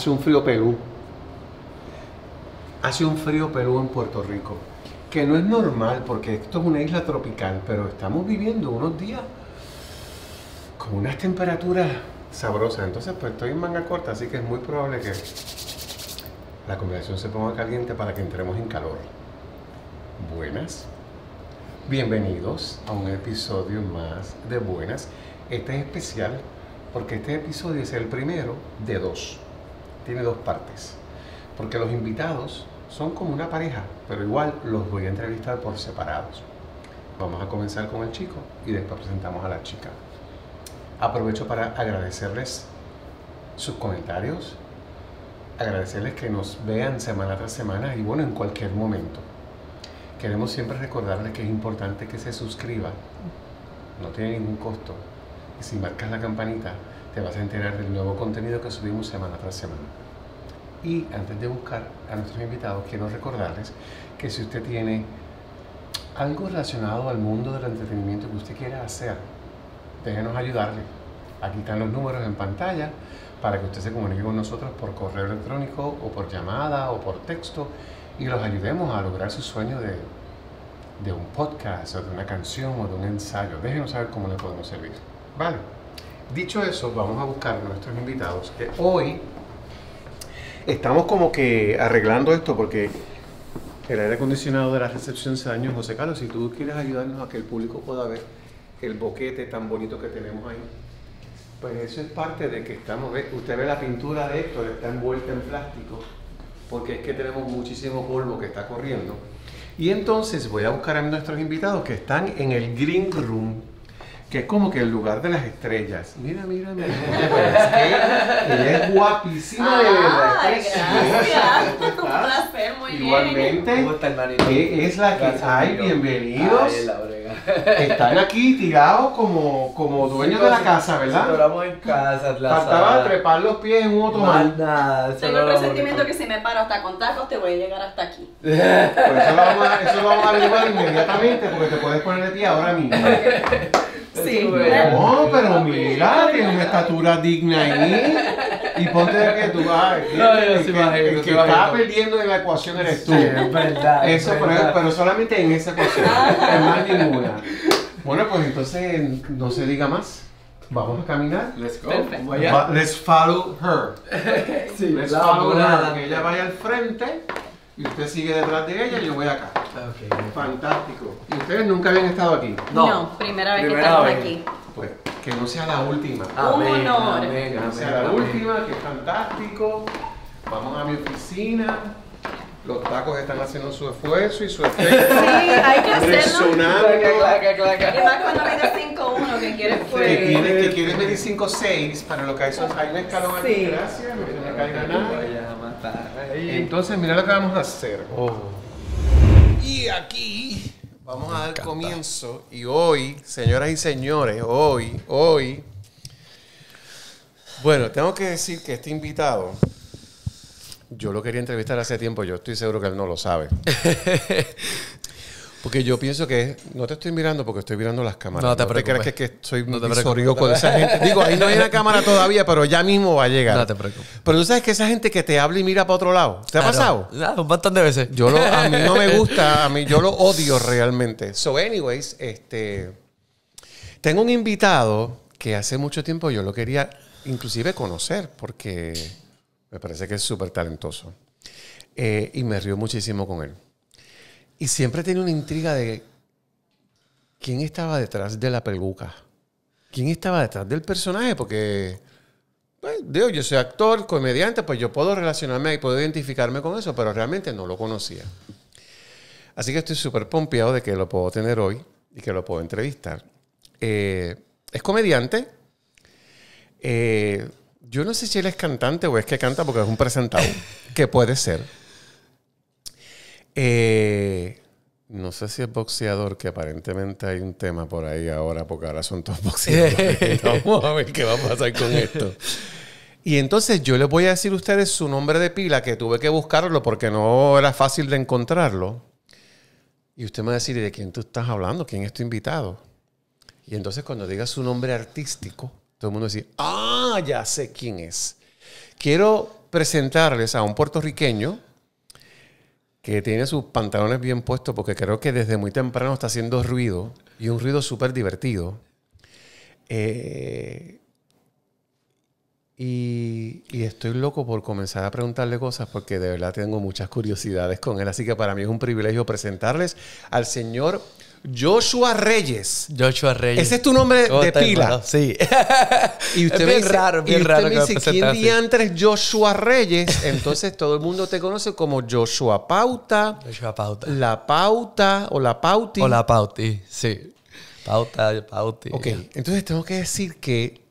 hace un frío Perú, hace un frío Perú en Puerto Rico, que no es normal porque esto es una isla tropical, pero estamos viviendo unos días con unas temperaturas sabrosas. Entonces, pues estoy en manga corta, así que es muy probable que la combinación se ponga caliente para que entremos en calor. Buenas. Bienvenidos a un episodio más de Buenas. Este es especial porque este episodio es el primero de dos tiene dos partes. Porque los invitados son como una pareja, pero igual los voy a entrevistar por separados. Vamos a comenzar con el chico y después presentamos a la chica. Aprovecho para agradecerles sus comentarios, agradecerles que nos vean semana tras semana y bueno, en cualquier momento. Queremos siempre recordarles que es importante que se suscriba. No tiene ningún costo. Y si marcas la campanita, te vas a enterar del nuevo contenido que subimos semana tras semana. Y antes de buscar a nuestros invitados, quiero recordarles que si usted tiene algo relacionado al mundo del entretenimiento que usted quiera hacer, déjenos ayudarle. Aquí están los números en pantalla para que usted se comunique con nosotros por correo electrónico o por llamada o por texto y los ayudemos a lograr su sueño de, un podcast o de una canción o de un ensayo. Déjenos saber cómo le podemos servir. Vale. Dicho eso, vamos a buscar a nuestros invitados, que hoy estamos como que arreglando esto porque el aire acondicionado de la recepción se dañó. José Carlos, si tú quieres ayudarnos a que el público pueda ver el boquete tan bonito que tenemos ahí, pues eso es parte de que estamos, usted ve la pintura de Héctor, está envuelta en plástico, porque es que tenemos muchísimo polvo que está corriendo. Y entonces voy a buscar a nuestros invitados que están en el Green Room que es como que el lugar de las estrellas. Mira, mira, mira. es que ella es guapísima de verdad. gracias. placer, muy Igualmente, bien. Igualmente, es la que hay, bienvenidos. Están aquí tirados como, como dueños de la casa, ¿verdad? estamos en casa, Faltaba trepar los pies en un otro Nada, Tengo el presentimiento que si me paro hasta con tacos te voy a llegar hasta aquí. Por eso lo vamos a, eso lo vamos a averiguar inmediatamente porque te puedes poner de pie ahora mismo. Sí, no, pero mira, tiene una estatura digna ahí. Y ponte que tú vas. No, el, sí que, está perdiendo en la ecuación eres tú. es verdad. Eso, Pero, pero, solamente en esa ecuación. en más ninguna. Bueno, pues entonces no se diga más. Vamos a caminar. Let's go. Let's follow her. sí, Let's follow her. Que ella vaya al frente y usted sigue detrás de ella y yo voy acá. Ah, okay. Fantástico. ¿Y ustedes nunca habían estado aquí? No, primera vez que estamos aquí. Pues que no sea la última. Ah, ¡Un honor. que no sea la última, que es fantástico. Vamos a mi oficina. Los tacos están haciendo su esfuerzo y su efecto. Sí, hay que hacerlo. Resonando. Y más cuando viene 5-1, que quiere fuerte. Que quiere, que quiere medir 5-6 para lo que hay Hay un escalón sí. gracias. No me caiga nada. Entonces, mira lo que vamos a hacer. Oh. Y aquí vamos a dar comienzo. Y hoy, señoras y señores, hoy, hoy. Bueno, tengo que decir que este invitado. Yo lo quería entrevistar hace tiempo, yo estoy seguro que él no lo sabe. Porque yo pienso que no te estoy mirando porque estoy mirando las cámaras. No te, ¿No que, soy con esa gente. Digo, ahí no hay una cámara todavía, pero ya mismo va a llegar. No te preocupes. Pero tú sabes que esa gente que te habla y mira para otro lado. ¿Te ha pasado? un montón de veces. Yo a mí no me gusta, a mí yo lo odio realmente. So, anyways, este. Tengo un invitado que hace mucho tiempo yo lo quería inclusive conocer porque me parece que es súper talentoso. Eh, y me río muchísimo con él. Y siempre tenía una intriga de quién estaba detrás de la peluca. ¿Quién estaba detrás del personaje? Porque, pues, hoy yo soy actor, comediante, pues yo puedo relacionarme y puedo identificarme con eso, pero realmente no lo conocía. Así que estoy súper pompeado de que lo puedo tener hoy y que lo puedo entrevistar. Eh, es comediante. Eh, yo no sé si él es cantante o es que canta porque es un presentado, que puede ser. Eh, no sé si es boxeador, que aparentemente hay un tema por ahí ahora, porque ahora son todos boxeadores. Vamos a ver qué va a pasar con esto. Y entonces yo les voy a decir a ustedes su nombre de pila, que tuve que buscarlo porque no era fácil de encontrarlo. Y usted me va a decir, ¿de quién tú estás hablando? ¿Quién es tu invitado? Y entonces cuando diga su nombre artístico, todo el mundo dice ah, ya sé quién es. Quiero presentarles a un puertorriqueño que tiene sus pantalones bien puestos porque creo que desde muy temprano está haciendo ruido y un ruido súper divertido. Eh, y, y, estoy loco por comenzar a preguntarle cosas porque de verdad tengo muchas curiosidades con él. Así que para mí es un privilegio presentarles al señor Joshua Reyes. Joshua Reyes. Ese es tu nombre de pila. Sí. Y usted bien raro, bien raro ¿quién diantres Joshua Reyes? Entonces todo el mundo te conoce como Joshua Pauta. Joshua Pauta. La Pauta o la Pauti. O la Pauti, sí. Pauta, Pauti. Ok, entonces tengo que decir que,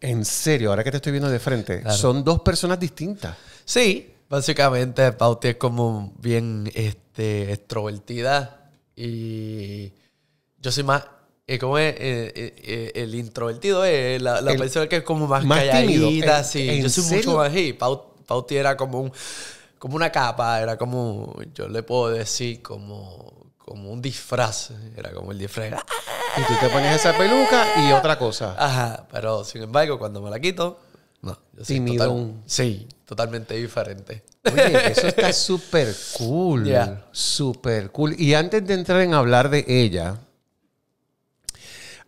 en serio, ahora que te estoy viendo de frente, son dos personas distintas. Sí, básicamente Pauti es como bien este, extrovertida y yo soy más, eh, como eh, eh, el introvertido es la, persona que es como más, calladita, Yo soy mucho más así. Pau, Pauti era como como una capa, era como, yo le puedo decir como, como un disfraz, era como el disfraz. Y tú te pones esa peluca y otra cosa. Ajá, pero sin embargo, cuando me la quito, no. Yo soy un sí, totalmente diferente. Oye, eso está súper cool. Súper cool. Y antes de entrar en hablar de ella,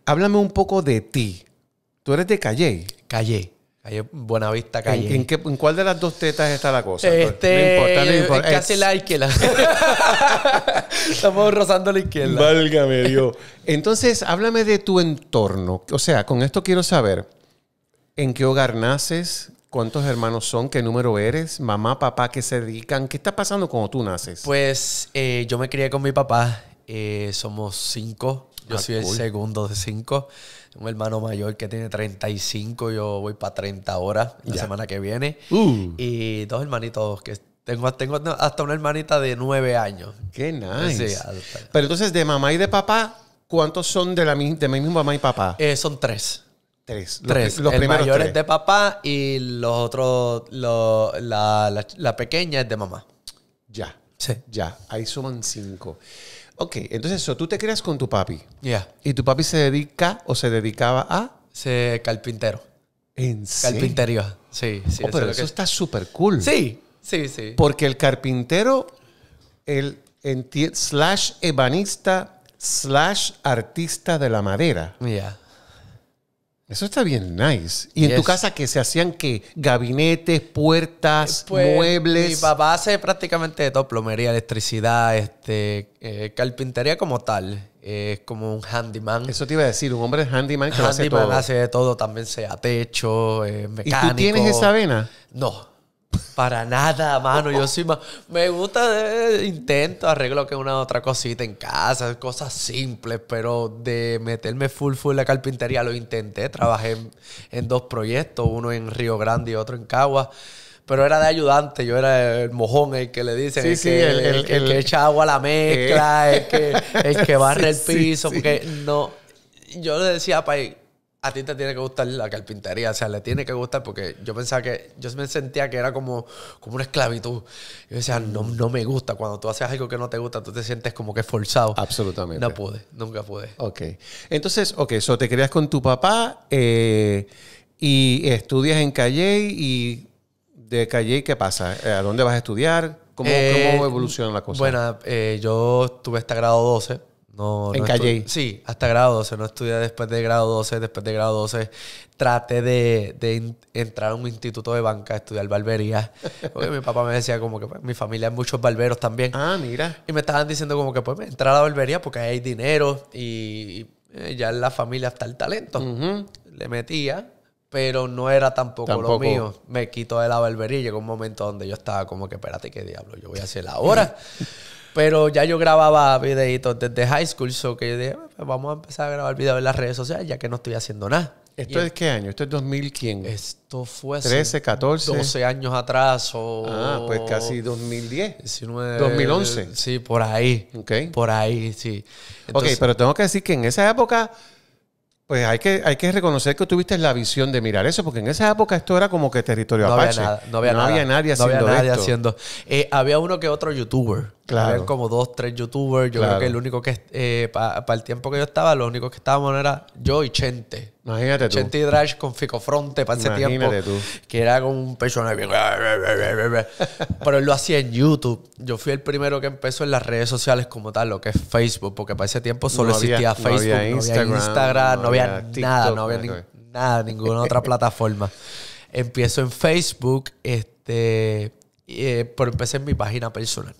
háblame un poco de ti. Tú eres de Calle. Calle. Calle Buenavista, Calle. ¿En, cuál de las dos tetas está la cosa? Este, no importa, no importa. la izquierda. Estamos rozando la izquierda. Válgame Dios. Entonces, háblame de tu entorno. O sea, con esto quiero saber en qué hogar naces, ¿Cuántos hermanos son? ¿Qué número eres? ¿Mamá, papá, qué se dedican? ¿Qué está pasando cuando tú naces? Pues eh, yo me crié con mi papá. Eh, somos cinco. Yo ah, soy el segundo de cinco. Un hermano mayor que tiene 35. Yo voy para 30 horas la semana que viene. Uh. Y dos hermanitos que tengo, hasta una hermanita de nueve años. Qué nice. Pero entonces, de mamá y de papá, ¿cuántos son de, mi misma mamá y papá? Eh, son tres. Tres. tres. Los, mayor es de papá y los otros, la, pequeña es de mamá. Ya. Sí. Ya. Ahí suman cinco. Ok, entonces tú te creas con tu papi. Ya. ¿Y tu papi se dedica o se dedicaba a? Se carpintero. ¿En Carpintería. Sí, sí. Oh, pero eso está súper cool. Sí, sí, sí. Porque el carpintero, el slash ebanista, slash artista de la madera. Ya. Eso está bien nice. ¿Y en tu casa que se hacían qué gabinetes, puertas, eh, pues, muebles? Mi papá hace prácticamente todo, plomería, electricidad, este, eh, carpintería como tal. Es como un handyman. Eso te iba a decir, un hombre handyman que hace todo. Handyman hace todo, también sea techo, mecánico. Eh, ¿Y tú tienes esa vena? No. Para nada, mano. Yo soy Me gusta eh, intento, arreglo que una otra cosita en casa, cosas simples, pero de meterme full full en la carpintería lo intenté. Trabajé en, dos proyectos, uno en Río Grande y otro en Cagua. Pero era de ayudante, yo era el mojón, el que le dicen, el, que, el, echa agua a la mezcla, eh. el, que, es que barre el piso, porque no. Yo le decía, país a ti te tiene que gustar la carpintería, o sea, le tiene que gustar porque yo pensaba que, yo me sentía que era como, como una esclavitud. Yo decía, no, me gusta, cuando tú haces algo que no te gusta, tú te sientes como que forzado. Absolutamente. No pude, nunca pude. Ok, entonces, ok, eso te creas con tu papá eh, y estudias en Calle y de Calle, ¿qué pasa? Eh, ¿A dónde vas a estudiar? ¿Cómo, eh, evoluciona la cosa? Bueno, yo estuve hasta grado 12 no, en calle. Sí, hasta grado 12. No estudié después de grado 12. Después de grado 12 traté de, entrar a un instituto de banca, estudiar barbería. mi papá me decía como que pues, mi familia es muchos barberos también. Ah, mira. Y me estaban diciendo como que pues entrar a la barbería porque hay dinero y, eh, ya en la familia está el talento. Le metía, pero no era tampoco, lo mío. Me quito de la barbería y llegó un momento donde yo estaba como que espérate, ¿qué diablo? Yo voy a hacer ahora. Pero ya yo grababa videitos desde high school, so que yo dije, ah, pues vamos a empezar a grabar videos en las redes sociales ya que no estoy haciendo nada. ¿Esto es qué año? ¿Esto es 2000 quién? Esto fue 13, 14. 12 años atrás o... Ah, pues casi 2010. 2011. Sí, por ahí. Ok. Por ahí, sí. ok, pero tengo que decir que en esa época, pues hay que, hay que reconocer que tuviste la visión de mirar eso, porque en esa época esto era como que territorio no apache. Había nada, no había nada. nadie no había nadie haciendo. Eh, había uno que otro youtuber Claro. como dos, tres youtubers. Yo creo que el único que, eh, para el tiempo que yo estaba, lo único que estábamos era yo y Chente. Imagínate Chente y Drash con Ficofronte para ese tiempo. Que era como un personaje Pero él lo hacía en YouTube. Yo fui el primero que empezó en las redes sociales como tal, lo que es Facebook, porque para ese tiempo solo existía Facebook, no había Instagram, no había, nada, no había nada, ninguna otra plataforma. Empiezo en Facebook, este, eh, pero empecé en mi página personal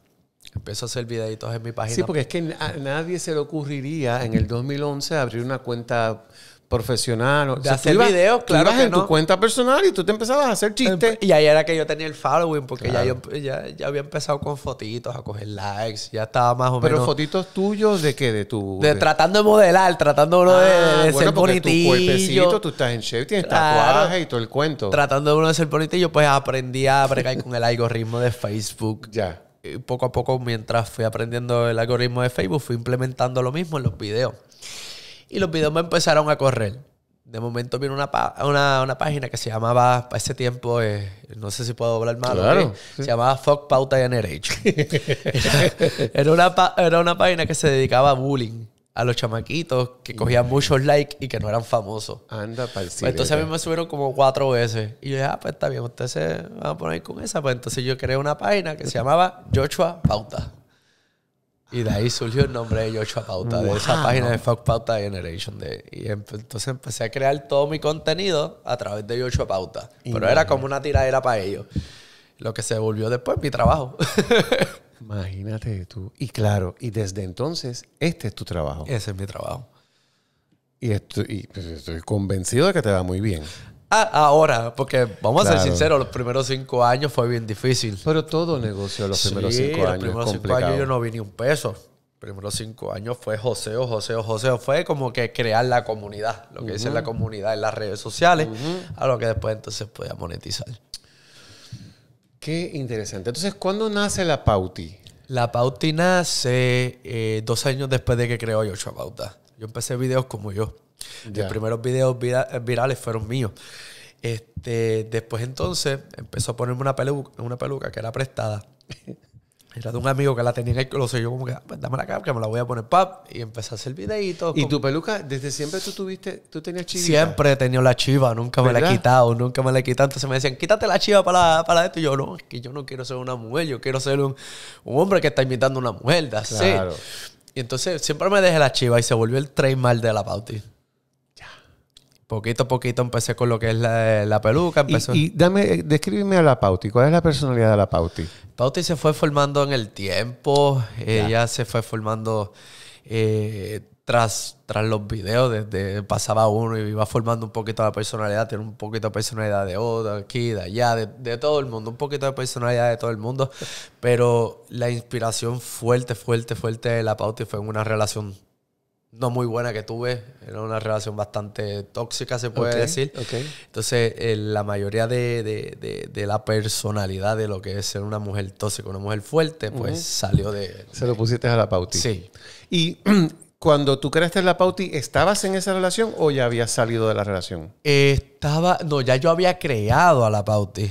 empezó a hacer videitos en mi página. Sí, porque es que nadie se le ocurriría en el 2011 abrir una cuenta profesional. O de hacer videos, claro. en tu cuenta personal y tú te empezabas a hacer em, chistes. Y ahí era que yo tenía el following, porque ya, yo, ya, había empezado con fotitos, a coger likes, ya estaba más o menos. Pero fotitos tuyos de qué? De tu. De, tratando de modelar, tratando uno de, ah, bueno, ser Tu cuerpecito, tú estás en shape, tienes tatuajes y todo el cuento. Tratando uno de ser bonito yo pues aprendí a bregar con el algoritmo de Facebook. Ya. Eh, poco a poco, mientras fui aprendiendo el algoritmo de Facebook, fui implementando lo mismo en los videos. Y los videos me empezaron a correr. De momento vino una, página que se llamaba, para ese tiempo, eh, no sé si puedo hablar mal, se llamaba Fuck Pauta y era, era, una, era una página que se dedicaba a bullying a los chamaquitos que cogían muchos likes y que no eran famosos. Anda, pues Entonces a mí me subieron como cuatro veces. Y yo dije, ah, pues está bien, ustedes se van a poner con esa. Pues entonces yo creé una página que se llamaba Joshua Pauta. Y de ahí surgió el nombre de Joshua Pauta, de esa página de Fox Pauta Generation. De, y entonces empecé a crear todo mi contenido a través de Joshua Pauta. Pero era como una tiradera para ellos. Lo que se volvió después mi trabajo. Imagínate tú. Y claro, y desde entonces, este es tu trabajo. Ese es mi trabajo. Y estoy, pues, estoy convencido de que te va muy bien. Ah, ahora, porque vamos a ser sinceros, los primeros cinco años fue bien difícil. Pero todo negocio los primeros cinco años. Los primeros cinco años yo no vi ni un peso Los primeros cinco años fue joseo, joseo, joseo. Fue como que crear la comunidad, lo que dice la comunidad en las redes sociales, a lo que después entonces podía monetizar. Qué interesante. Entonces, ¿cuándo nace la Pauti? La Pauti nace eh, dos años después de que creó Yocho Pauta. Yo empecé videos como yo. Los primeros videos virales fueron míos. Este, después entonces empezó a ponerme una una peluca que era prestada. Era de un amigo que la tenía en el Yo como que, ah, pues, dame la capa que me la voy a poner pap. Y empecé a hacer videitos. ¿Y tu peluca, desde siempre tú tuviste, tú tenías chiva? Siempre he tenido la chiva. Nunca me la he quitado, nunca me la he quitado. Entonces me decían, quítate la chiva para, para esto. Y yo, no, es que yo no quiero ser una mujer. Yo quiero ser un, hombre que está imitando a una mujer. Claro. Y entonces siempre me dejé la chiva y se volvió el mal de la pauti Poquito a poquito empecé con lo que es la, peluca. Y, y, eh, descríbeme a la Pauti. ¿Cuál es la personalidad de la Pauti? Pauti se fue formando en el tiempo. Ella se fue formando eh, tras, tras los videos. Desde pasaba uno y iba formando un poquito la personalidad. Tiene un poquito de personalidad de otra, aquí, de allá, de, de todo el mundo. Un poquito de personalidad de todo el mundo. Pero la inspiración fuerte, fuerte, fuerte de la Pauti fue en una relación no muy buena que tuve. Era una relación bastante tóxica, se puede decir. Entonces, eh, la mayoría de, la personalidad de lo que es ser una mujer tóxica, una mujer fuerte, pues salió de, Se lo pusiste a la Pauti. Sí. Y cuando tú creaste la Pauti, ¿estabas en esa relación o ya habías salido de la relación? estaba... No, ya yo había creado a la Pauti.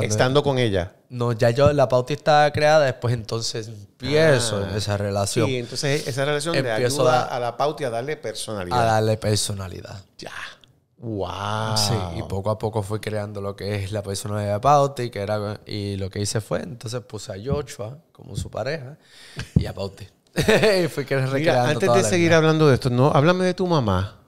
Estando con ella. No, ya yo, la pauti estaba creada, después entonces empiezo ah, esa relación. Sí, entonces esa relación le ayuda a, la pauti a darle personalidad. A darle personalidad. Ya. Wow. Sí, y poco a poco fui creando lo que es la personalidad de Pauti, que era, y lo que hice fue, entonces puse a Joshua como su pareja y a Pauti. fui antes de seguir hablando de esto, no, háblame de tu mamá.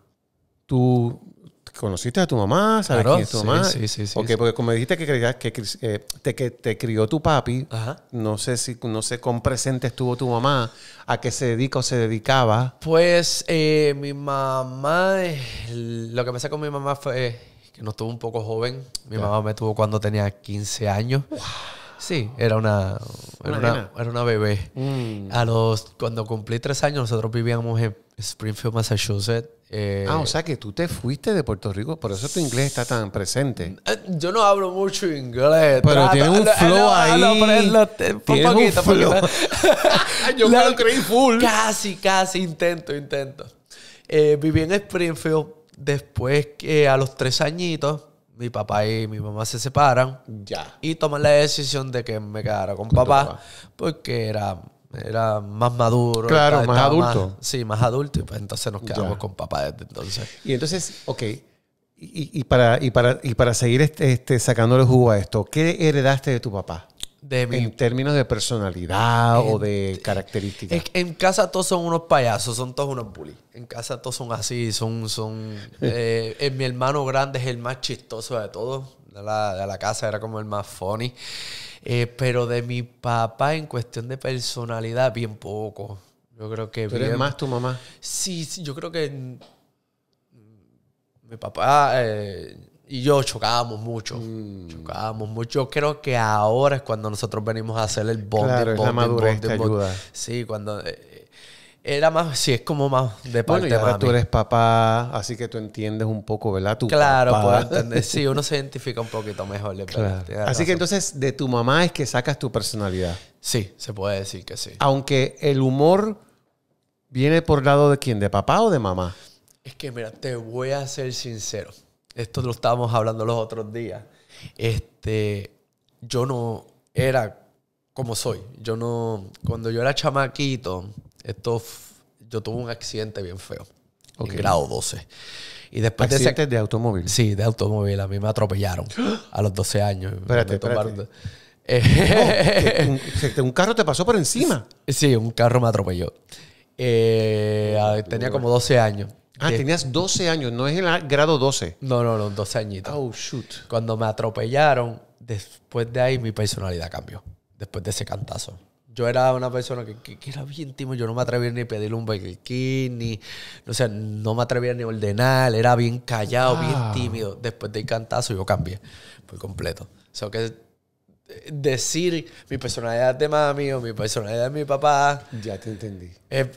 Tu conociste a tu mamá, sabes quién es tu mamá. Sí, sí, sí. porque como dijiste que, creías que, eh, te, te crió tu papi, no sé si no sé cuán presente estuvo tu mamá, a qué se dedica o se dedicaba. Pues eh, mi mamá, lo que me con mi mamá fue eh, que nos tuvo un poco joven. Mi mamá me tuvo cuando tenía 15 años. Sí, era una, era una, bebé. Mm. A los, cuando cumplí tres años, nosotros vivíamos en Springfield, Massachusetts. Eh, ah, o sea que tú te fuiste de Puerto Rico, por eso tu inglés está tan presente. Eh, yo no hablo mucho inglés. Pero tiene un flow ahí. Yo me lo creí full. Casi, casi, intento, intento. Eh, viví en Springfield después que a los tres añitos mi papá y mi mamá se separan. Ya. Y toman la decisión de que me quedara con, papá, porque era era más maduro. Claro, más adulto. sí, más adulto. Y pues entonces nos quedamos con papá desde entonces. Y entonces, ok. Y, para, y, para, y para seguir este, este, sacándole jugo a esto, ¿qué heredaste de tu papá? De En términos de personalidad o de características. En, casa todos son unos payasos, son todos unos bullies. En casa todos son así, son... son eh, mi hermano grande es el más chistoso de todos. De la, de la casa era como el más funny. Eh, pero de mi papá en cuestión de personalidad, bien poco. Yo creo que... pero eres más tu mamá? Sí, sí, yo creo que mi papá eh, y yo chocábamos mucho. Mm. Chocábamos mucho. Yo creo que ahora es cuando nosotros venimos a hacer el bonding. Claro, bonding, Sí, cuando... Eh, era más, sí, es como más de parte bueno, y tú eres papá, así que tú entiendes un poco, ¿verdad? Tu claro, papá. entender. Sí, uno se identifica un poquito mejor. Así que entonces, de tu mamá es que sacas tu personalidad. Sí, se puede decir que sí. Aunque el humor viene por lado de quién, de papá o de mamá. Es que, mira, te voy a ser sincero. Esto lo estábamos hablando los otros días. Este, yo no era como soy. Yo no, cuando yo era chamaquito esto, yo tuve un accidente bien feo. grado 12. Y después de, ese, de automóvil? Sí, de automóvil. A mí me atropellaron a los 12 años. un, carro te pasó por encima. Sí, un carro me atropelló. Eh, tenía como 12 años. Ah, tenías 12 años, no es el grado 12. No, no, no, 12 añitos. Oh, shoot. Cuando me atropellaron, después de ahí mi personalidad cambió. Después de ese cantazo yo era una persona que, que, era bien tímido. Yo no me atrevía ni a pedirle un Burger ni, o sea, no me atrevía ni a ordenar. Era bien callado, bien ah. tímido. Después del cantazo yo cambié por completo. O sea, que eh, decir mi personalidad de mami o mi personalidad de mi papá. Ya te entendí. Es,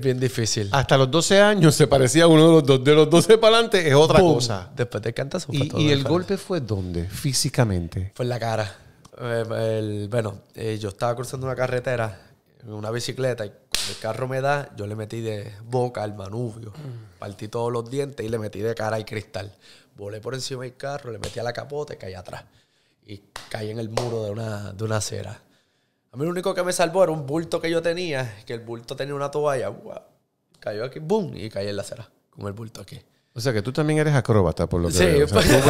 bien difícil. Hasta los 12 años se parecía a uno de los dos. De los 12 para adelante es otra cosa. Después de cantazo. ¿Y, el golpe fue dónde? Físicamente. Fue en la cara. Eh, bueno, eh, yo estaba cruzando una carretera en una bicicleta y cuando el carro me da, yo le metí de boca al manubrio. Mm. Partí todos los dientes y le metí de cara al cristal. Volé por encima del carro, le metí a la capota y caí atrás. Y caí en el muro de una, de una acera. A mí lo único que me salvó era un bulto que yo tenía, que el bulto tenía una toalla. cayó aquí, ¡boom! Y caí en la acera con el bulto aquí. O sea que tú también eres acróbata, por lo que sí, veo. O pues. tú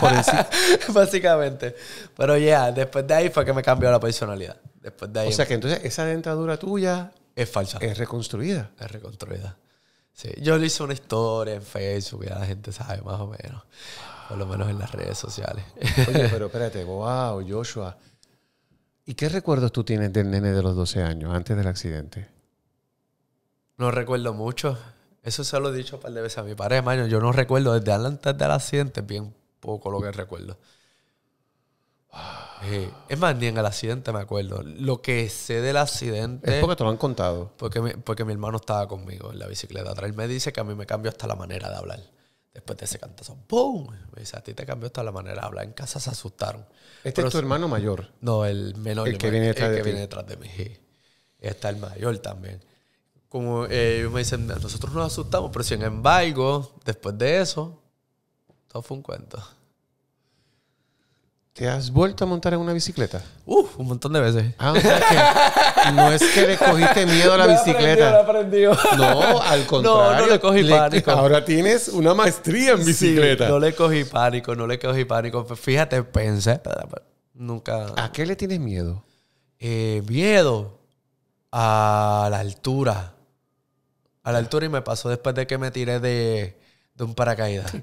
por encima. Básicamente. Pero ya, después de ahí fue que me cambió la personalidad. Después de ahí. O sea que entonces esa dentadura tuya. Es falsa. Es reconstruida. Es reconstruida. Sí. Yo le hice una historia en Facebook, ya la gente sabe más o menos. Por lo menos en las redes sociales. Oye, pero espérate, wow, Joshua. ¿Y qué recuerdos tú tienes del nene de los 12 años antes del accidente? No recuerdo mucho. Eso se lo he dicho un par de veces a mi pareja, Yo no recuerdo, desde antes del accidente, bien poco lo que recuerdo. Ah, eh, es más, ni en el accidente me acuerdo. Lo que sé del accidente. Es porque te lo han contado. Porque mi, porque mi hermano estaba conmigo en la bicicleta atrás. Él me dice que a mí me cambió hasta la manera de hablar. Después de ese cantazo, ¡boom! Me dice, a ti te cambió hasta la manera de hablar. En casa se asustaron. ¿Este es tu hermano mayor? No, el menor. El que, viene, detrás, de mí. Está el mayor también como eh, me dicen, nosotros nos asustamos, pero sin embargo, después de eso, todo fue un cuento. ¿Te has vuelto a montar en una bicicleta? Uf, un montón de veces. Ah, no es que le cogiste miedo a la bicicleta. no, al contrario. No, le cogí pánico. Ahora tienes una maestría en bicicleta. no le cogí pánico, no le cogí pánico. Pues fíjate, pensé, pues, nunca. ¿A qué le tienes miedo? Eh, miedo a la altura a la altura y me pasó después de que me tiré de, un paracaídas.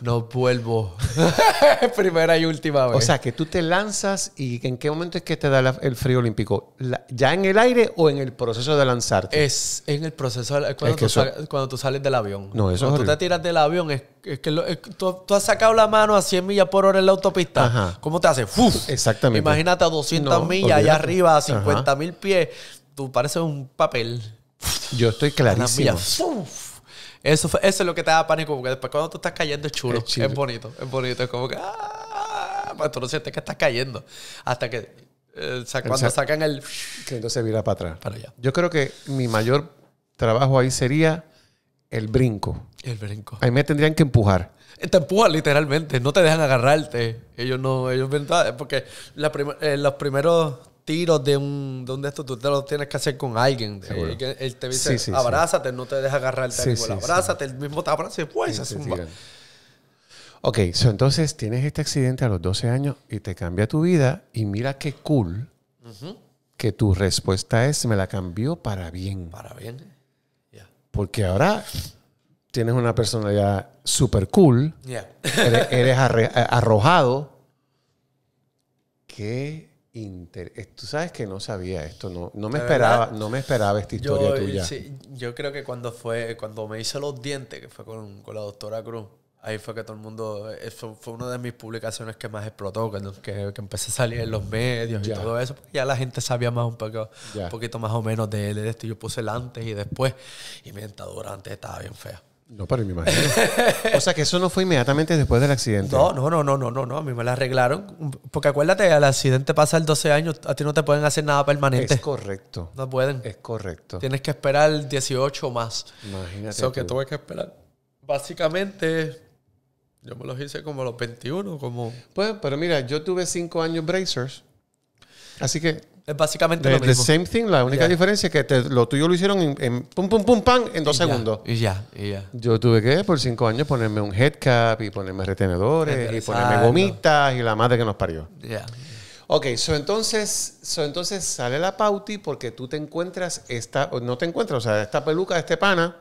No vuelvo. Primera y última vez. O sea, que tú te lanzas y ¿en qué momento es que te da el frío olímpico? ¿Ya en el aire o en el proceso de lanzarte? Es en el proceso, cuando, tú cuando, tú sales del avión. No, eso Cuando tú te tiras del avión, es, que tú, has sacado la mano a 100 millas por hora en la autopista. ¿Cómo te hace? ¡Fuf! Exactamente. Imagínate a 200 millas y allá arriba, a 50 mil pies. Tú pareces un papel. Yo estoy clarísimo. Eso, eso es lo que te da pánico, porque después cuando tú estás cayendo es chulo, es, bonito, es bonito, es como que... Ah, pues tú no sientes que estás cayendo. Hasta que... Eh, cuando sacan el... Que se vira para atrás. Para allá. Yo creo que mi mayor trabajo ahí sería el brinco. El brinco. Ahí me tendrían que empujar. Eh, te empujan literalmente, no te dejan agarrarte. Ellos no, ellos porque eh, los primeros tiros de un, de un de estos, tú te lo tienes que hacer con alguien. Él, te dice, abrázate, no te dejes agarrar el sí, abrázate, el mismo te abraza y pues Ok, so entonces tienes este accidente a los 12 años y te cambia tu vida y mira qué cool que tu respuesta es, me la cambió para bien. Para bien, eh. Porque ahora tienes una personalidad súper cool, eres, eres arrojado. ¿Qué Tú sabes que no sabía esto, no, no me esperaba, no me esperaba esta historia tuya. yo creo que cuando fue, cuando me hice los dientes, que fue con, la doctora Cruz, ahí fue que todo el mundo, eso fue una de mis publicaciones que más explotó, que, que, empecé a salir en los medios y todo eso, porque ya la gente sabía más un poco, un poquito más o menos de, de esto. Yo puse el antes y después, y mi dentadura antes estaba bien fea. No, pero me imagino. o sea que eso no fue inmediatamente después del accidente. No, no, no, no, no, no, A mí me la arreglaron. Porque acuérdate, al accidente pasa el 12 años, a ti no te pueden hacer nada permanente. Es correcto. No pueden. Es correcto. Tienes que esperar 18 o más. Imagínate. Eso que tuve que esperar. Básicamente, yo me los hice como los 21, como. Pues, pero mira, yo tuve 5 años bracers. Así que es básicamente lo mismo. The same thing, la única diferencia es que lo tuyo lo hicieron en, en, pum, pum, pum, pam, en dos segundos. y ya, y ya. Yo tuve que, por cinco años, ponerme un headcap y ponerme retenedores y ponerme gomitas y la madre que nos parió. Ya. Ok, so entonces, entonces sale la pauti porque tú te encuentras esta, no te encuentras, o sea, esta peluca de este pana.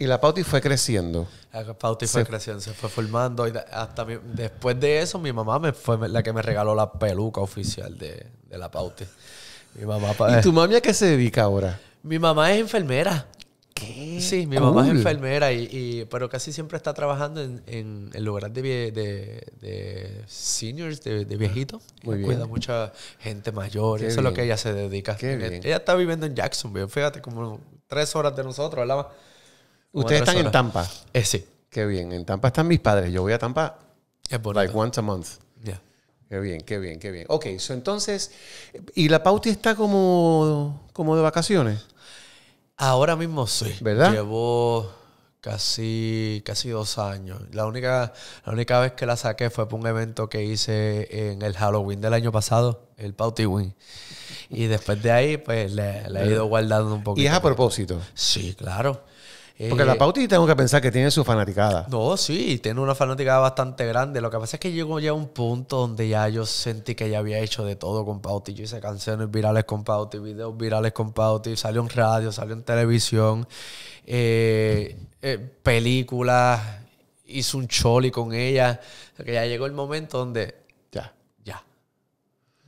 Y la Pauti fue creciendo. La Pauti fue creciendo, se fue formando. después de eso, mi mamá me fue la que me regaló la peluca oficial de, la Pauti. ¿Y tu mami a qué se dedica ahora? Mi mamá es enfermera. ¿Qué? Sí, mi mamá es enfermera, y, pero casi siempre está trabajando en, en, en lugares de, de, seniors, de, de viejitos. Ah, muy Cuida mucha gente mayor, eso es lo que ella se dedica. ella, está viviendo en Jacksonville, fíjate, como tres horas de nosotros, ¿verdad? Ustedes están en Tampa. Eh, sí. Qué bien. En Tampa están mis padres. Yo voy a Tampa es like once a month. Ya. Qué bien, qué bien, qué bien. Ok, so entonces, ¿y la Pauti está como, como de vacaciones? Ahora mismo sí. ¿Verdad? Llevo casi, casi dos años. La única, la única vez que la saqué fue por un evento que hice en el Halloween del año pasado, el Pauti Win. Y después de ahí, pues le, he ido guardando un poquito. ¿Y es a propósito? Sí, claro. Porque la eh, Pauti tengo que pensar que tiene su fanaticada. No, sí, tiene una fanaticada bastante grande. Lo que pasa es que llegó ya un punto donde ya yo sentí que ya había hecho de todo con Pauti. Yo hice canciones virales con Pauti, videos virales con Pauti, salió en radio, salió en televisión, eh, eh, películas, hice un choli con ella. que ya llegó el momento donde ya, ya,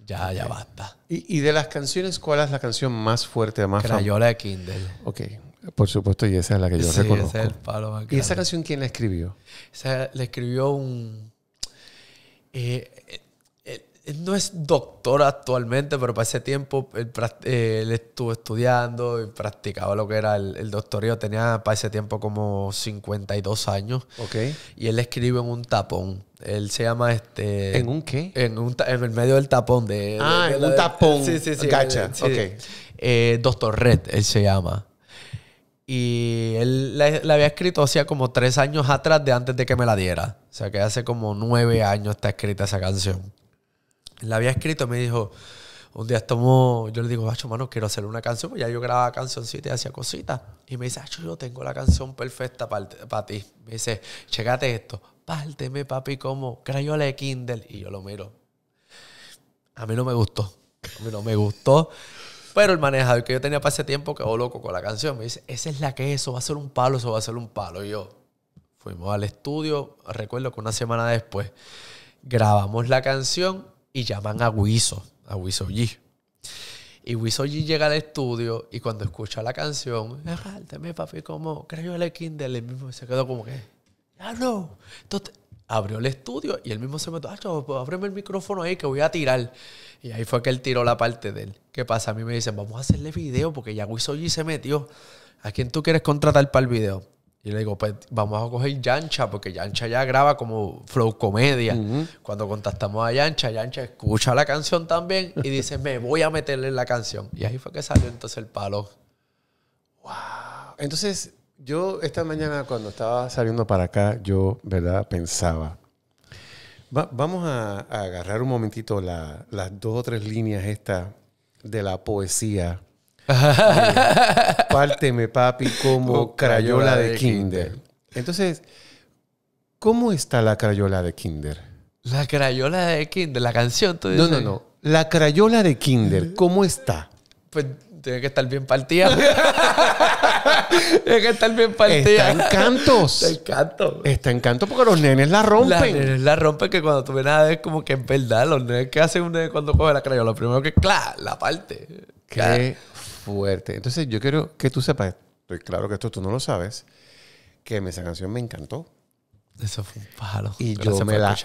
ya, ya basta. ¿Y, de las canciones, cuál es la canción más fuerte, más Crayola de Kindle. Ok. Por supuesto, y esa es la que yo reconozco. ¿Y esa canción quién la escribió? Le la escribió un. Eh, eh, eh, no es doctor actualmente, pero para ese tiempo él, estuvo estudiando y practicaba lo que era el, doctorío. Tenía para ese tiempo como 52 años. Ok. Y él escribe en un tapón. Él se llama este. ¿En un qué? En, un, en el medio del tapón. De, ah, en un tapón. Sí, sí, sí. Gacha. Ok. Doctor Red, él se llama. Y él la, había escrito hacía como tres años atrás de antes de que me la diera. O sea que hace como nueve años está escrita esa canción. La había escrito y me dijo, un día tomó, yo le digo, macho, mano, quiero hacer una canción, pues ya yo grababa cancioncitas y hacía cositas. Y me dice, macho, yo tengo la canción perfecta para para ti. Me dice, checate esto, párteme, papi, como crayola de Kindle. Y yo lo miro. A mí no me gustó. A mí no me gustó. Pero el manejador que yo tenía para ese tiempo quedó loco con la canción. Me dice, esa es la que es, eso va a ser un palo, eso va a ser un palo. Y yo, fuimos al estudio, recuerdo que una semana después grabamos la canción y llaman a Wiso, a Wiso G. Y Wiso G llega al estudio y cuando escucha la canción, me papi, como creyó el Kindle, el mismo se quedó como que, ya no, entonces abrió el estudio y él mismo se metió, ah, chavo, pues, el micrófono ahí que voy a tirar. Y ahí fue que él tiró la parte de él. ¿Qué pasa? A mí me dicen, vamos a hacerle video porque ya Wisoji se metió. ¿A quién tú quieres contratar para el video? Y le digo, pues vamos a coger Yancha, porque Yancha ya graba como Flow Comedia. Cuando contactamos a Yancha, Yancha escucha la canción también y dice, me voy a meterle en la canción. Y ahí fue que salió entonces el palo. ¡Wow! Entonces, yo esta mañana cuando estaba saliendo para acá, yo, ¿verdad? Pensaba, vamos a, agarrar un momentito las dos o tres líneas estas de la poesía. Parte papi, como oh, crayola de, kinder. Entonces, ¿cómo está la crayola de Kinder? La crayola de Kinder, la canción, tú dices? No, no, no. La crayola de Kinder, ¿cómo está? Pues tiene que estar bien partida. Tiene que estar bien partida. Está en cantos. Está en cantos. Está en cantos porque los nenes la rompen. Los nenes la rompen que cuando tú vienes a ver, como que es verdad, los nenes que hacen un nene cuando coge la crayola, lo primero que, claro, la parte. Qué fuerte. Entonces, yo quiero que tú sepas, estoy claro que esto tú no lo sabes, que esa canción me encantó. Eso fue un pájaro. Y yo me la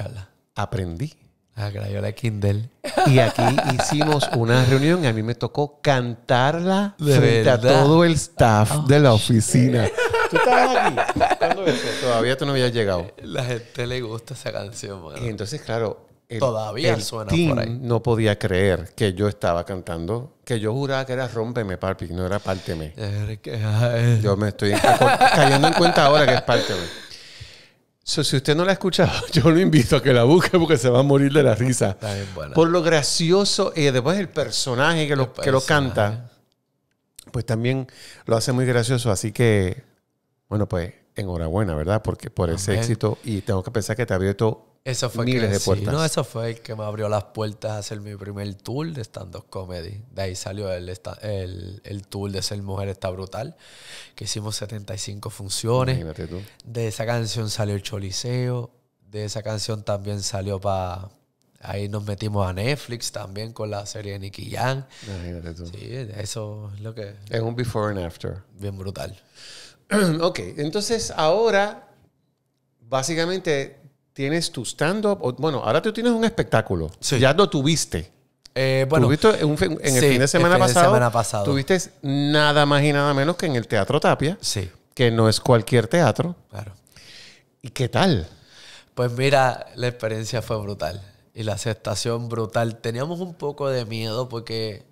aprendí a ah, la Kindle. Y aquí hicimos una reunión y a mí me tocó cantarla frente a todo el staff de la oh, oficina. ¿Tú estabas aquí? Todavía tú no habías llegado. La gente le gusta esa canción, Y entonces, claro, Todavía suena por ahí. no podía creer que yo estaba cantando, que yo juraba que era Rómpeme, Papi, no era Párteme. yo me estoy cayendo en cuenta ahora que es Párteme si usted no la ha escuchado, yo lo invito a que la busque porque se va a morir de la risa. Por lo gracioso y eh, después el personaje que lo, que lo canta, pues también lo hace muy gracioso. Así que, bueno, pues enhorabuena, ¿verdad? Porque por ese éxito y tengo que pensar que te ha abierto eso fue no, eso fue el que me abrió las puertas a hacer mi primer tour de stand-up comedy. De ahí salió el, el, el, tour de Ser Mujer Está Brutal, que hicimos 75 funciones. Imagínate tú. De esa canción salió el Choliseo. De esa canción también salió para... Ahí nos metimos a Netflix también con la serie de Nicky Young. Imagínate tú. Sí, eso es lo que... Es un before and after. Bien brutal. ok, entonces ahora básicamente tienes tu stand-up. Bueno, ahora tú tienes un espectáculo. Sí. Ya lo tuviste. Eh, bueno, tuviste en, el fin de semana De semana pasado. Tuviste nada más y nada menos que en el Teatro Tapia. Sí. Que no es cualquier teatro. Claro. ¿Y qué tal? Pues mira, la experiencia fue brutal. Y la aceptación brutal. Teníamos un poco de miedo porque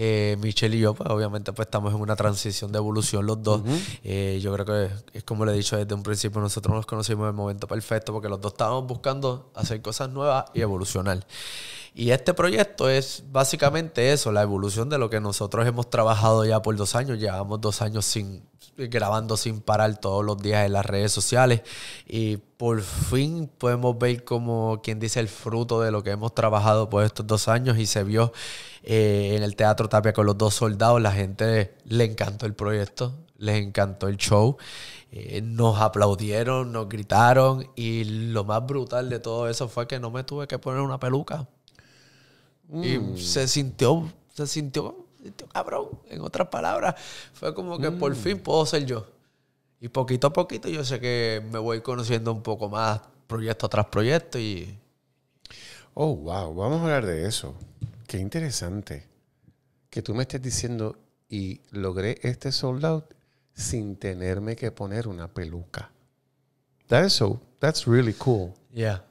eh, Michelle y yo, pues obviamente pues estamos en una transición de evolución los dos. Eh, yo creo que es, como le he dicho desde un principio, nosotros nos conocimos en el momento perfecto porque los dos estábamos buscando hacer cosas nuevas y evolucionar. Y este proyecto es básicamente eso, la evolución de lo que nosotros hemos trabajado ya por dos años. Llevamos dos años sin grabando sin parar todos los días en las redes sociales y por fin podemos ver como quien dice el fruto de lo que hemos trabajado por estos dos años y se vio eh, en el Teatro Tapia con los dos soldados. La gente le encantó el proyecto, les encantó el show, eh, nos aplaudieron, nos gritaron y lo más brutal de todo eso fue que no me tuve que poner una peluca y mm. se sintió, se sintió, se sintió cabrón. En otras palabras, fue como que por mm. fin puedo ser yo. Y poquito a poquito yo sé que me voy conociendo un poco más proyecto tras proyecto y... Oh, wow, vamos a hablar de eso. Qué interesante que tú me estés diciendo y logré este sold out sin tenerme que poner una peluca. That is so, that's really cool. Yeah.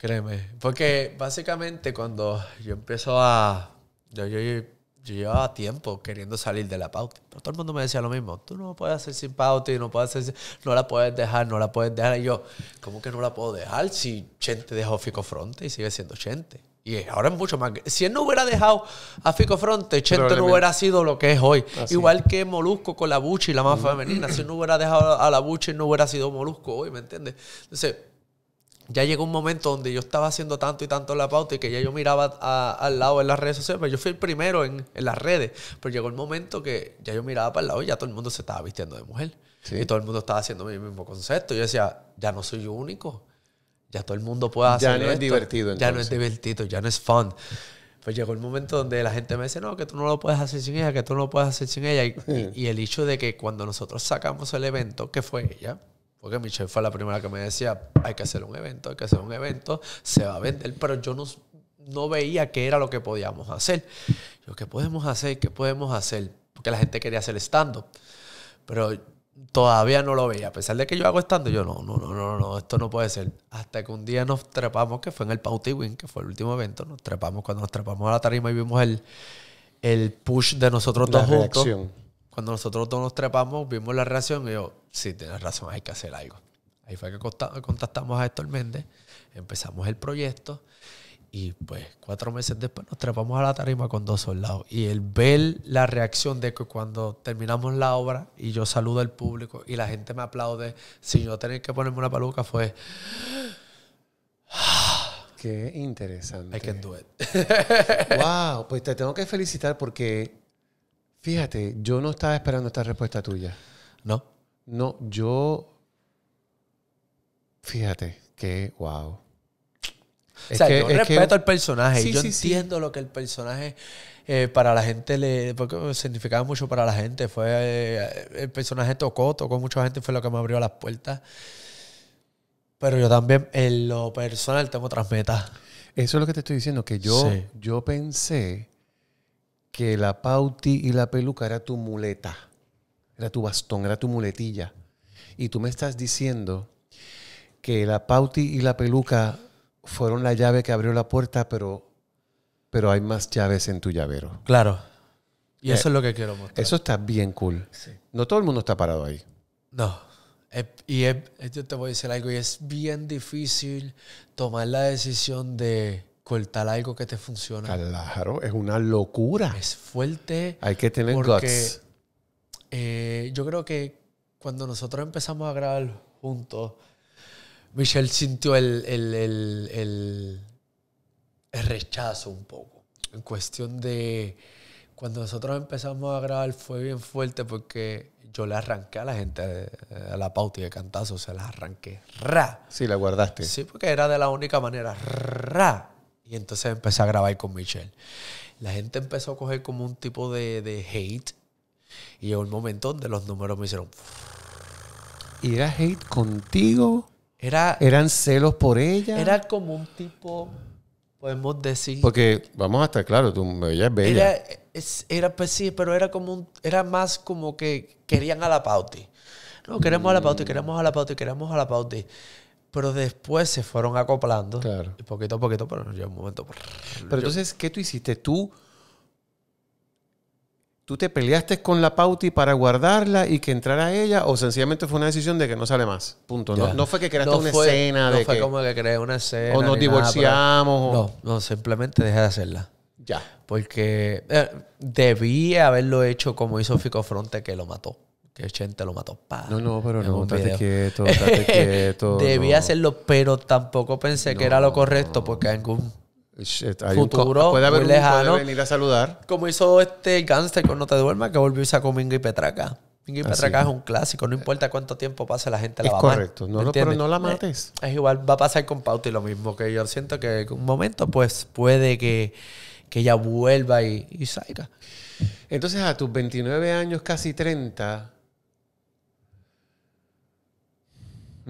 Créeme. Porque básicamente cuando yo empiezo a. Yo, llevaba tiempo queriendo salir de la pauta. Pero todo el mundo me decía lo mismo. Tú no puedes hacer sin pauta y no puedes hacer. No la puedes dejar, no la puedes dejar. Y yo, ¿cómo que no la puedo dejar si Chente dejó Fico Fronte y sigue siendo Chente? Y ahora es mucho más. Si él no hubiera dejado a Fico Fronte, Chente no hubiera sido lo que es hoy. Igual que Molusco con la Buchi, la más femenina. Si no hubiera dejado a la Buchi, no hubiera sido Molusco hoy, ¿me entiendes? Entonces ya llegó un momento donde yo estaba haciendo tanto y tanto la pauta y que ya yo miraba al lado en las redes sociales, pero yo fui el primero en, las redes, pero llegó el momento que ya yo miraba para el lado y ya todo el mundo se estaba vistiendo de mujer. Y todo el mundo estaba haciendo mi mismo concepto. Yo decía, ya no soy yo único, ya todo el mundo puede hacer Ya no es divertido. Ya no es divertido, ya no es fun. Pues llegó el momento donde la gente me dice, no, que tú no lo puedes hacer sin ella, que tú no lo puedes hacer sin ella. Y, y el hecho de que cuando nosotros sacamos el evento, que fue ella, porque Michelle fue la primera que me decía, hay que hacer un evento, hay que hacer un evento, se va a vender, pero yo no, no veía qué era lo que podíamos hacer. Yo, ¿qué podemos hacer? ¿Qué podemos hacer? Porque la gente quería hacer stand-up, pero todavía no lo veía. A pesar de que yo hago stand-up, yo no, no, no, no, no, esto no puede ser. Hasta que un día nos trepamos, que fue en el Pauti Win, que fue el último evento, nos trepamos, cuando nos trepamos a la tarima y vimos el, el push de nosotros dos cuando nosotros todos nos trepamos, vimos la reacción y yo, sí, tienes razón, hay que hacer algo. Ahí fue que contactamos a Héctor Méndez, empezamos el proyecto y pues cuatro meses después nos trepamos a la tarima con dos soldados. Y el ver la reacción de que cuando terminamos la obra y yo saludo al público y la gente me aplaude sin yo tener que ponerme una paluca, fue... Qué interesante. I can do it. wow, pues te tengo que felicitar porque Fíjate, yo no estaba esperando esta respuesta tuya. No. No, yo. Fíjate, que wow. o sea, yo respeto al personaje. Sí, yo entiendo lo que el personaje eh, para la gente le. Porque significaba mucho para la gente. Fue. Eh, eh, el personaje tocó, tocó mucha gente, fue lo que me abrió las puertas. Pero yo también, en lo personal, tengo otras metas. Eso es lo que te estoy diciendo, que yo, yo pensé que la pauti y la peluca era tu muleta, era tu bastón, era tu muletilla. Y tú me estás diciendo que la pauti y la peluca fueron la llave que abrió la puerta, pero, pero hay más llaves en tu llavero. Claro. Y eh, eso es lo que quiero mostrar. Eso está bien cool. No todo el mundo está parado ahí. No. Eh, y eh, yo te voy a decir algo, y es bien difícil tomar la decisión de tal algo que te funciona. Claro, es una locura. Es fuerte. Hay que tener guts. Eh, yo creo que cuando nosotros empezamos a grabar juntos, Michelle sintió el, el, el, el, rechazo un poco. En cuestión de cuando nosotros empezamos a grabar fue bien fuerte porque yo le arranqué a la gente eh, a la pauta y de cantazo, se la arranqué. ¡Ra! Sí, la guardaste. Sí, porque era de la única manera. ¡Ra! Y entonces empecé a grabar con Michelle. La gente empezó a coger como un tipo de, hate. Y llegó un momento donde los números me hicieron. ¿Y era hate contigo? Era, ¿Eran celos por ella? Era como un tipo, podemos decir. Porque, vamos a estar claros, tú, ella es bella. Era, era pues sí, pero era como era más como que querían a la Pauti. No, queremos a la Pauti, queremos a la Pauti, queremos a la Pauti. Pero después se fueron acoplando. poquito a poquito, pero un momento. Pero entonces, ¿qué tú hiciste? Tú. ¿Tú te peleaste con la Pauti para guardarla y que entrara ella? ¿O sencillamente fue una decisión de que no sale más? Punto. No, fue que creaste una escena. No fue como que creé una escena. O nos divorciamos. No, no, simplemente dejé de hacerla. Ya. Porque eh, debía haberlo hecho como hizo Fico Fronte, que lo mató que 80 lo mató. Pa, no, no, pero no, estate quieto, estate quieto. Debía hacerlo, pero tampoco pensé que era lo correcto porque hay algún futuro puede haber muy lejano. venir a saludar. Como hizo este gangster con No Te Duermas, que volvió a sacó Mingo y Petraca. Mingo y ah, Petraca es. un clásico, no eh, importa cuánto tiempo pase, la gente la es va correcto. Es correcto, no, pero no la mates. Eh, es, igual, va a pasar con Pauti lo mismo, que yo siento que en un momento, pues, puede que, que ella vuelva y, y salga. Entonces, a tus 29 años, casi 30,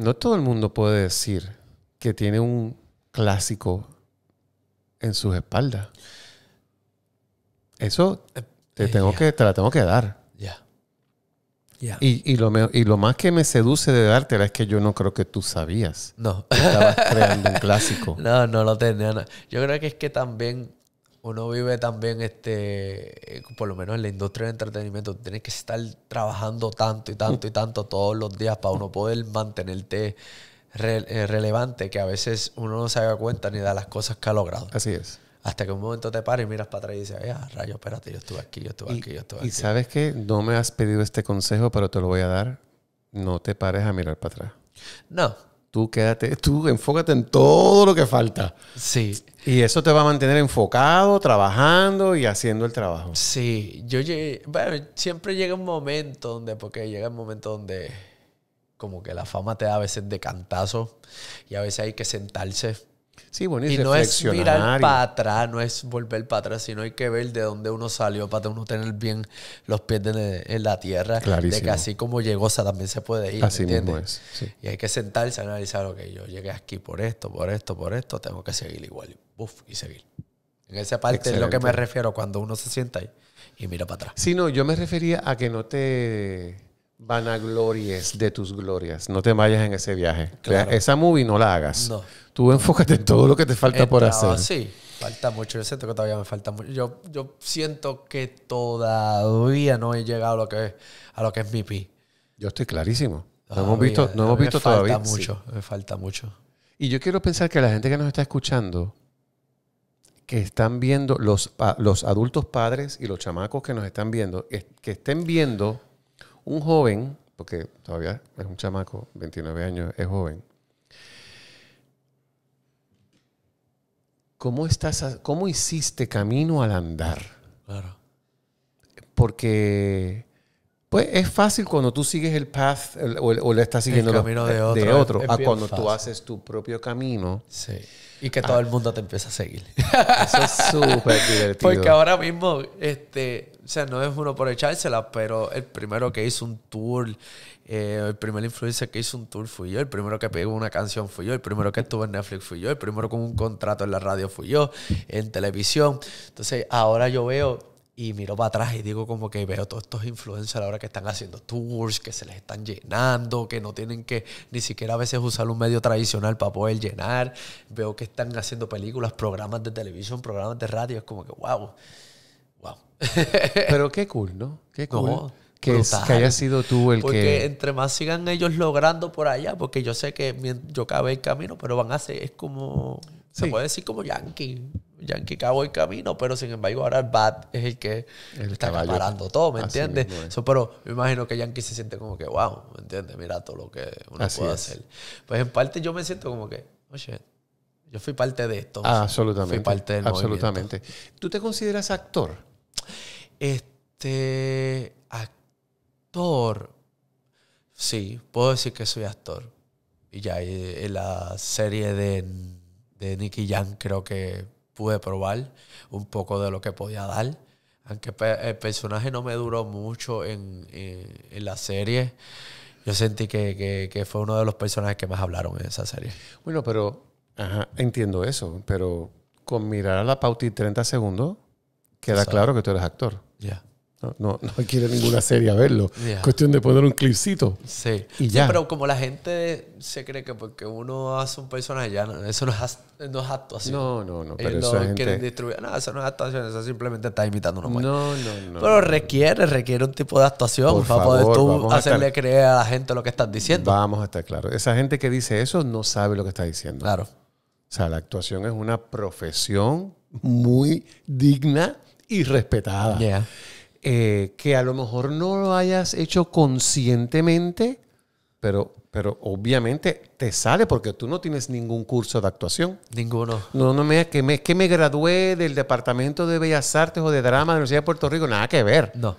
no todo el mundo puede decir que tiene un clásico en sus espaldas. Eso eh, te, eh, tengo que, te la tengo que dar. Ya. Y, lo y lo más que me seduce de dártela es que yo no creo que tú sabías. No. Que estabas creando un clásico. No, no lo tenía. Yo creo que es que también uno vive también, este, eh, por lo menos en la industria del entretenimiento, tienes que estar trabajando tanto y tanto y tanto todos los días para uno poder mantenerte eh, relevante, que a veces uno no se haga cuenta ni de las cosas que ha logrado. Así es. Hasta que un momento te paras y miras para atrás y dices, ay, ah, rayo, espérate, yo estuve aquí, yo estuve aquí, yo estuve aquí. Y sabes que no me has pedido este consejo, pero te lo voy a dar. No te pares a mirar para atrás. No, Tú quédate, tú enfócate en todo lo que falta. Sí. Y eso te va a mantener enfocado, trabajando y haciendo el trabajo. Sí, yo llegué, bueno, siempre llega un momento donde, porque llega un momento donde como que la fama te da a veces de cantazo y a veces hay que sentarse Sí, y, no es mirar para atrás, no es volver para atrás, sino hay que ver de dónde uno salió para uno tener bien los pies en la tierra. De que así como llegó, también se puede ir. Y hay que sentarse a analizar, ok, yo llegué aquí por esto, por esto, por esto, tengo que seguir igual. Uf, y seguir. En esa parte es lo que me refiero cuando uno se sienta ahí y mira para atrás. Sí, no, yo me refería a que no te vanaglories de tus glorias. No te vayas en ese viaje. Esa movie no la hagas. Tú enfócate en todo lo que te falta por hacer. Sí, falta mucho. Yo siento que todavía me falta mucho. Yo, yo siento que todavía no he llegado a lo que, a lo que es mi pi. Yo estoy clarísimo. No hemos visto, no hemos visto todavía. mucho, Me falta mucho. Y yo quiero pensar que la gente que nos está escuchando, que están viendo, los, los adultos padres y los chamacos que nos están viendo, que estén viendo un joven, porque todavía es un chamaco, 29 años, es joven, ¿cómo, estás, cómo hiciste camino al andar? Claro. Porque pues es fácil cuando tú sigues el path o, le estás siguiendo el camino de otro, a cuando tú haces tu propio camino. Y que todo ah. el mundo te empieza a seguir. Eso es súper divertido. Porque ahora mismo, este, o sea, no es uno por echársela, pero el primero que hizo un tour, eh, el primer influencer que hizo un tour fui yo, el primero que pegó una canción fui yo, el primero que estuvo en Netflix fui yo, el primero con un contrato en la radio fui yo, en televisión. Entonces, ahora yo veo y miro para atrás y digo como que veo todos estos influencers ahora que están haciendo tours, que se les están llenando, que no tienen que ni siquiera a veces usar un medio tradicional para poder llenar. Veo que están haciendo películas, programas de televisión, programas de radio. Es como que, wow Pero qué cool, ¿no? Qué cool. que, haya sido tú el que... Porque entre más sigan ellos logrando por allá, porque yo sé que yo cabe el camino, pero van a ser, es como... Se puede decir como Yankee. Yankee cabo el camino, pero sin embargo ahora el bat es el que está preparando todo, ¿me entiendes? Eso, pero me imagino que Yankee se siente como que, wow, ¿me entiendes? Mira todo lo que uno puede hacer. Pues en parte yo me siento como que, oye, oh, yo fui parte de esto. Ah, absolutamente. Fui parte del Absolutamente. ¿Tú te consideras actor? Este, actor. Sí, puedo decir que soy actor. Y ya en la serie de, Nicky Young creo que pude probar un poco de lo que podía dar. Aunque el personaje no me duró mucho en, la serie, yo sentí que, fue uno de los personajes que más hablaron en esa serie. Bueno, pero entiendo eso, pero con mirar a la pauta y 30 segundos, queda claro que tú eres actor. Yeah. No, no, no, quiere ninguna serie a verlo. Cuestión de poner un clipcito. Sí. pero como la gente se cree que porque uno hace un personaje, ya eso no es, actuación. No, no, no. Pero Ellos no quieren distribuir. No, eso no es actuación, eso simplemente está imitando No, no, no. Pero requiere, requiere un tipo de actuación para poder tú hacerle creer a la gente lo que estás diciendo. Vamos a estar claros. Esa gente que dice eso no sabe lo que está diciendo. Claro. O sea, la actuación es una profesión muy digna y eh, que a lo mejor no lo hayas hecho conscientemente, pero, pero obviamente te sale porque tú no tienes ningún curso de actuación. Ninguno. No, no me, que me, que me gradué del Departamento de Bellas Artes o de Drama de la Universidad de Puerto Rico, nada que ver. No.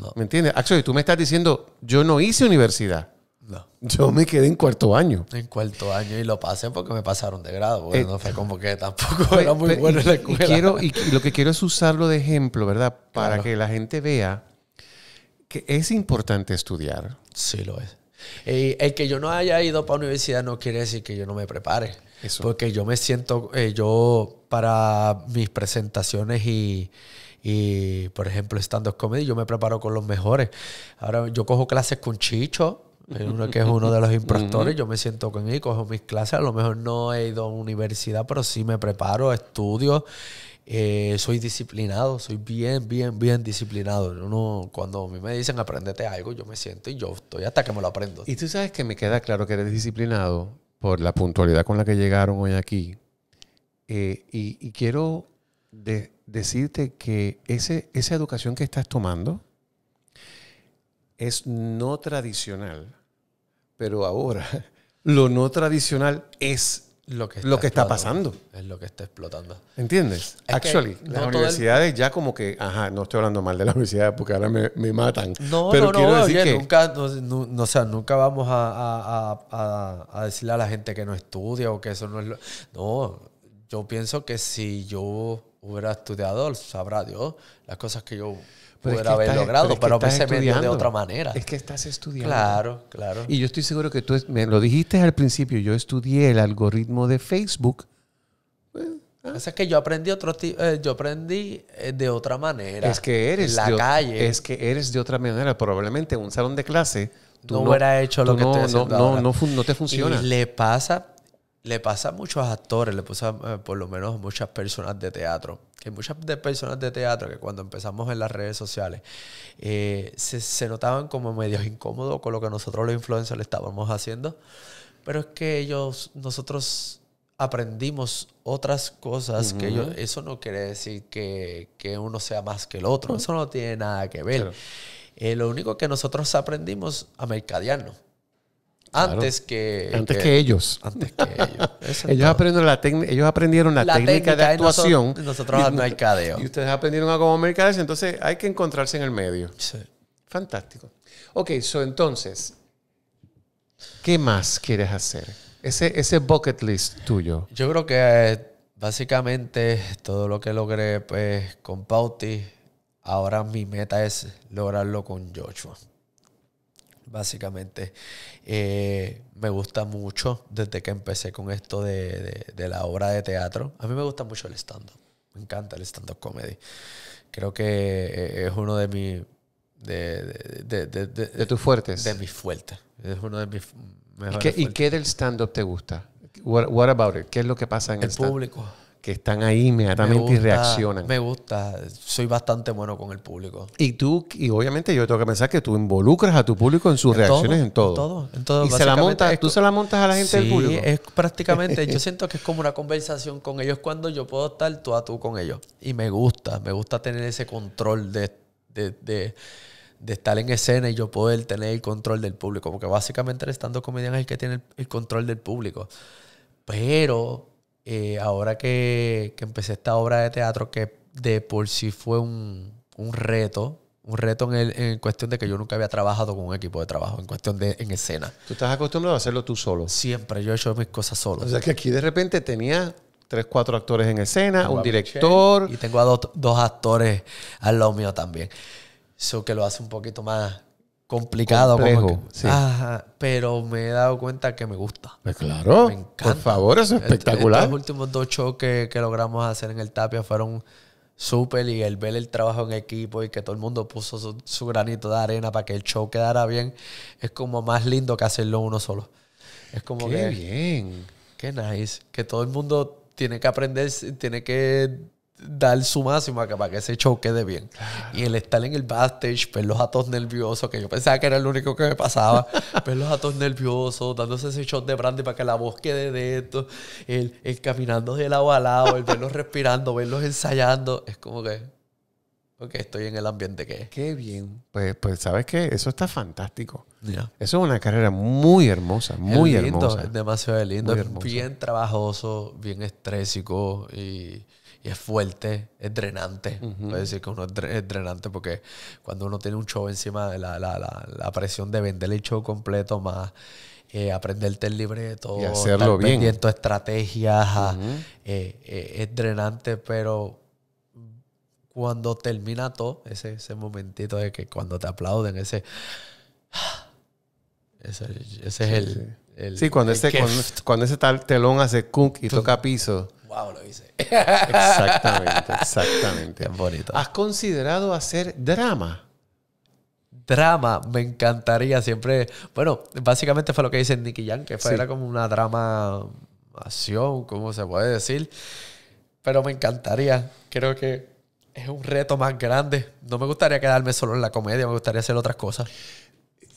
no. ¿Me entiendes? Axel, tú me estás diciendo, yo no hice universidad. No. Yo me quedé en cuarto año. En cuarto año y lo pasé porque me pasaron de grado. bueno eh, no fue eh, como que tampoco pues, era muy pues, bueno en la escuela. Y, quiero, y, lo que quiero es usarlo de ejemplo, ¿verdad? Para que la gente vea que es importante estudiar. Sí, lo es. Eh, el que yo no haya ido para la universidad no quiere decir que yo no me prepare. Porque yo me siento, yo para mis presentaciones y, y por ejemplo, stand-up comedy, yo me preparo con los mejores. Ahora yo cojo clases con Chicho, uno que es uno de los impractores Yo me siento con él, cojo mis clases. A lo mejor no he ido a universidad, pero sí me preparo, estudio. Eh, soy disciplinado, soy bien, bien, bien disciplinado. Uno, cuando a mí me dicen aprendete algo, yo me siento y yo estoy hasta que me lo aprendo. Y tú sabes que me queda claro que eres disciplinado por la puntualidad con la que llegaron hoy aquí. Eh, y, quiero decirte que ese, esa educación que estás tomando es no tradicional pero ahora lo no tradicional es lo que está, lo que está pasando. Es lo que está explotando. ¿Entiendes? Actually, las universidades ya como que, ajá, no estoy hablando mal de las universidades porque ahora me, matan. No, pero no, quiero decir que... nunca, no, vamos a, a, decirle a la gente que no estudia o que eso no es lo... No, yo pienso que si yo hubiera estudiado, sabrá Dios, las cosas que yo poder haber logrado, pero, es me dio de otra manera. Es que estás estudiando. Claro, claro. Y yo estoy seguro que tú me lo dijiste al principio, yo estudié el algoritmo de Facebook. Bueno, ah. Es que yo aprendí otro eh, yo aprendí eh, de otra manera. Es que eres la calle. Es que eres de otra manera. Probablemente en un salón de clase no, hubiera hecho lo que no, estoy haciendo no, no, no, te funciona. le pasa, le pasa a muchos actores, le pasa eh, por lo menos a muchas personas de teatro que muchas personas de teatro que cuando empezamos en las redes sociales eh, se, notaban como medio incómodos con lo que nosotros los influencers le estábamos haciendo, pero es que ellos, nosotros aprendimos otras cosas que ellos, eso no quiere decir que, uno sea más que el otro, eso no tiene nada que ver. Eh, lo único que nosotros aprendimos a mercadearnos. Antes que... Antes que, ellos. Antes que ellos. ellos, aprendieron la técnica, de actuación. Nosotros nosotros al mercadeo. Y ustedes aprendieron a como Mercadeo. Entonces hay que encontrarse en el medio. Sí. Fantástico. Ok, so entonces, ¿qué más quieres hacer? Ese, ese bucket list tuyo. Yo creo que básicamente todo lo que logré pues, con Pauti, ahora mi meta es lograrlo con Joshua básicamente. Eh, me gusta mucho desde que empecé con esto de, de, la obra de teatro. A mí me gusta mucho el stand-up. Me encanta el stand-up comedy. Creo que eh, es uno de mis... De, de, tus fuertes. De mis fuertes. Es uno de mis... ¿Y qué, ¿Y qué, del stand-up te gusta? ¿Qué es lo que pasa en el, el público? que están ahí inmediatamente y reaccionan. Me gusta, soy bastante bueno con el público. Y tú, y obviamente yo tengo que pensar que tú involucras a tu público en sus reacciones, en todo. En todo, Y se la montas, tú se la montas a la gente del público. es prácticamente, yo siento que es como una conversación con ellos cuando yo puedo estar tú a tú con ellos. Y me gusta, me gusta tener ese control de, de, estar en escena y yo poder tener el control del público. Porque básicamente el estando comediante es el que tiene el, control del público. Pero eh, ahora que, empecé esta obra de teatro, que de por sí fue un, reto, un reto en, cuestión de que yo nunca había trabajado con un equipo de trabajo, en cuestión de en escena. ¿Tú estás acostumbrado a hacerlo tú solo? Siempre, yo he hecho mis cosas solo. O sea que aquí de repente tenía tres, cuatro actores en escena, un director. y tengo a dos, dos actores al lado mío también. Eso que lo hace un poquito más complicado. pero me he dado cuenta que me gusta. Pues claro. Por favor, es espectacular. Los últimos dos shows que, logramos hacer en el Tapia fueron súper y el ver el trabajo en equipo y que todo el mundo puso su, granito de arena para que el show quedara bien es como más lindo que hacerlo uno solo. Es como Qué bien. Qué nice. Que todo el mundo tiene que aprender, tiene que dar su máximo para que ese show quede bien. Y el estar en el backstage, ver los atos nerviosos, que yo pensaba que era lo único que me pasaba, ver los atos nerviosos, dándose ese show de brandy para que la voz quede de esto, el, el caminando de lado a lado, el verlos respirando, verlos ensayando, es como que... Ok, estoy en el ambiente que es. Qué bien. Pues, pues sabes que eso está fantástico. Eso es una carrera muy hermosa, muy hermosa. Es demasiado lindo. bien trabajoso, bien estrésico y y es fuerte, es drenante. Uh decir que uno es, drenante porque cuando uno tiene un show encima de la, la, la, presión de vender el show completo más... Eh, aprenderte el libreto, y hacerlo bien. estrategias, eh, eh, es drenante, pero cuando termina todo, ese, ese momentito de que cuando te aplauden, ese... Ese, es el, sí, cuando, ese, cuando, ese tal telón hace cunk y toca piso wow, lo hice. Exactamente, exactamente. Es bonito. ¿Has considerado hacer drama? Drama, me encantaría siempre. Bueno, básicamente fue lo que dice Nicky Young, que fue, era como una drama acción, como se puede decir. Pero me encantaría. Creo que es un reto más grande. No me gustaría quedarme solo en la comedia, me gustaría hacer otras cosas.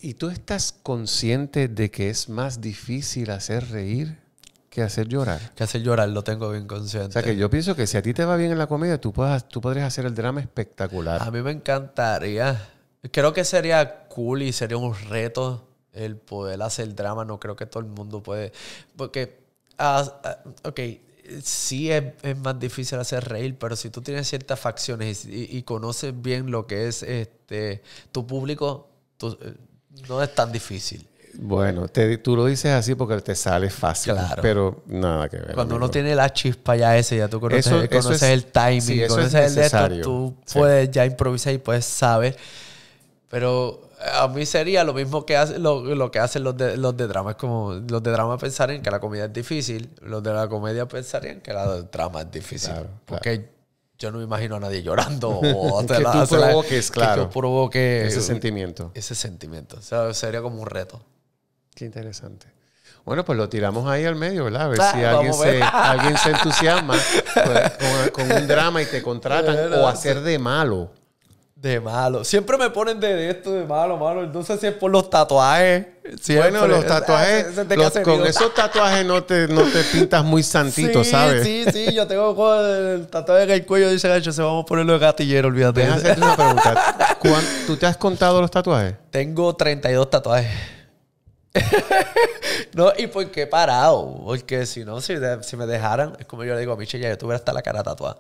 ¿Y tú estás consciente de que es más difícil hacer reír que hacer llorar. Que hacer llorar, lo tengo bien consciente. O sea, que yo pienso que si a ti te va bien en la comedia, tú, puedes, tú podrías hacer el drama espectacular. A mí me encantaría. Creo que sería cool y sería un reto el poder hacer drama. No creo que todo el mundo puede. Porque, ah, ah, ok, sí es, más difícil hacer reír, pero si tú tienes ciertas facciones y, conoces bien lo que es este, tu público, eh, no es tan difícil. Bueno, te, tú lo dices así porque te sale fácil. Claro. Pero nada que ver. Cuando uno tiene la chispa ya ese, ya tú conoces, conoces el timing, conoces el de tú puedes ya improvisar y puedes saber. Pero a mí sería lo mismo que hace, lo, que hacen los de, los de drama. Es como los de drama pensarían que la comedia es difícil, los de la comedia pensarían que la drama es difícil. porque yo no me imagino a nadie llorando o que tú provoques, claro. Que tú provoques ese sentimiento. Ese sentimiento. O sea, sería como un reto. Qué interesante. Bueno, pues lo tiramos ahí al medio, ¿verdad? A ver si alguien se, entusiasma con, un drama y te contratan o hacer de malo. De malo. Siempre me ponen de esto de malo, malo. Entonces, si es por los tatuajes. Sí, Bueno, los tatuajes. con esos tatuajes no te, no te pintas muy santito, ¿sabes? Sí, sí, yo tengo el tatuaje en el cuello. Dice gancho, se vamos a ponerlo de gatillero, olvídate. Déjame hacerte una pregunta. ¿Tú te has contado los tatuajes? Tengo 32 tatuajes. no, y qué parado. Porque si no, si, me dejaran, es como yo le digo a Michelle, ya yo tuviera hasta la cara tatuada.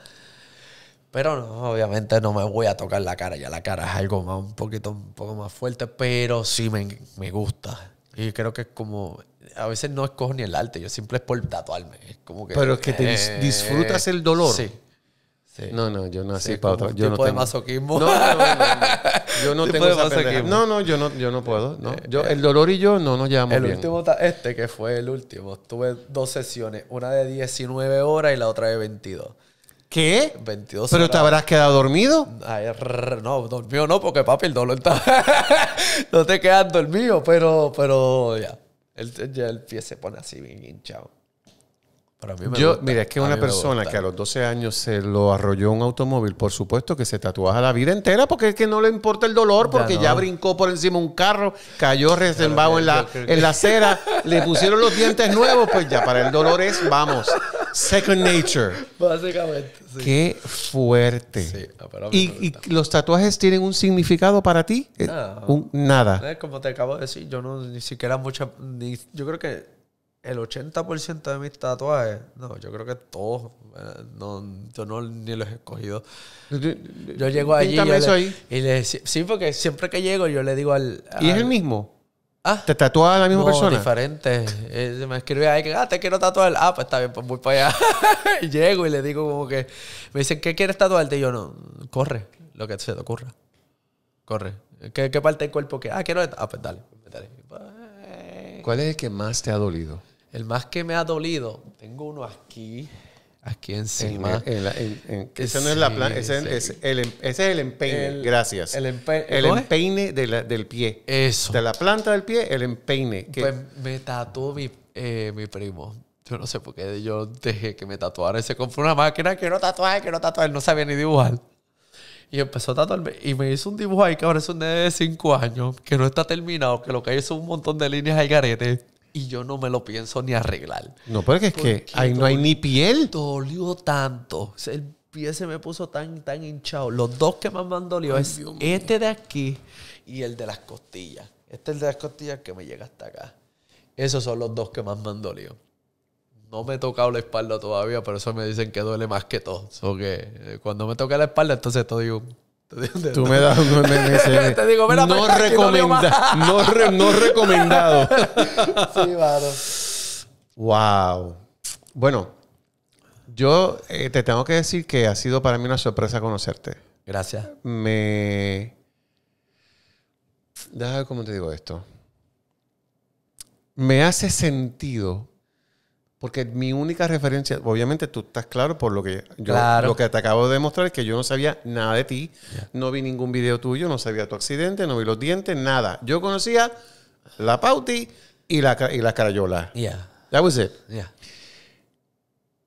Pero no, obviamente no me voy a tocar la cara. Ya la cara es algo más, un poquito, un poco más fuerte, pero sí me, gusta. Y creo que es como, a veces no Cojo ni el arte, yo siempre es por tatuarme. como pero es que eh, disfrutas el dolor. Sí. No, no, yo no así Yo no tengo... masoquismo. no, no, no Yo no tengo No, no, yo no, yo no puedo. No. Eh, yo, eh, el dolor y yo no nos llevamos el último, este que fue el último, tuve dos sesiones, una de 19 horas y la otra de 22. ¿Qué? 22 ¿Pero te habrás quedado dormido? no, dormido no, porque papi, el dolor está... no te quedas dormido, pero, pero ya. El, ya el pie se pone así bien hinchado mira, es que una persona que a los 12 años se lo arrolló un automóvil, por supuesto que se tatuaja la vida entera porque es que no le importa el dolor, porque ya, brincó por encima un carro, cayó reservado en la, en la acera, le pusieron los dientes nuevos, pues ya para el dolor es, vamos, second nature. Básicamente. Qué fuerte. ¿Y, los tatuajes tienen un significado para ti? Eh, nada. Eh, como te acabo de decir, yo no ni siquiera mucha. yo creo que el 80% de mis tatuajes, no, yo creo que todos, eh, yo no ni los he escogido. Yo llego allí y le, ahí. y sí, porque siempre que llego yo le digo al... ¿Y es el mismo? ¿Ah? ¿Te tatúa la misma no, persona? diferente. Eh, me escribe ahí que, ah, te quiero tatuar. Ah, pues está bien, pues voy para allá. llego y le digo como que, me dicen, ¿qué quieres tatuarte? Y yo, no, corre, lo que se te ocurra. Corre. ¿Qué, parte del cuerpo que? Ah, quiero... Ah, pues, pues dale. ¿Cuál es el que más te ha dolido? El más que me ha dolido, tengo uno aquí, aquí encima. ese no es la plan, em, ese, es, el empeine, gracias. El, empeine del pie. Eso. De la planta del pie, el empeine. Que... Pues me tatuó mi, eh, mi primo. Yo no sé por qué yo dejé que me tatuara. Se compró una máquina, que no tatuaba, que no Él no sabía ni dibujar. Y empezó a tatuarme. Y me hizo un dibujo ahí que ahora es un nene de 5 años, que no está terminado, que lo que hay es un montón de líneas al garete y yo no me lo pienso ni arreglar. No, porque es que ahí no hay ni piel. Dolió tanto. El pie se me puso tan, tan hinchado. Los dos que más me han dolido es este de aquí y el de las costillas. Este es el de las costillas que me llega hasta acá. Esos son los dos que más me han dolido. No me he tocado la espalda todavía, pero eso me dicen que duele más que todo. porque eh, cuando me toca la espalda, entonces todo digo, Tú me das un no, recomendado no, recomendado. sí, Wow. Bueno, yo eh, te tengo que decir que ha sido para mí una sorpresa conocerte. Gracias. Me. Déjame ver cómo te digo esto. Me hace sentido porque mi única referencia, obviamente tú estás claro por lo que lo que te acabo de demostrar es que yo no sabía nada de ti, no vi ningún video tuyo, no sabía tu accidente, no vi los dientes, nada. Yo conocía la Pauti y la, y Carayola. Ya. That was it.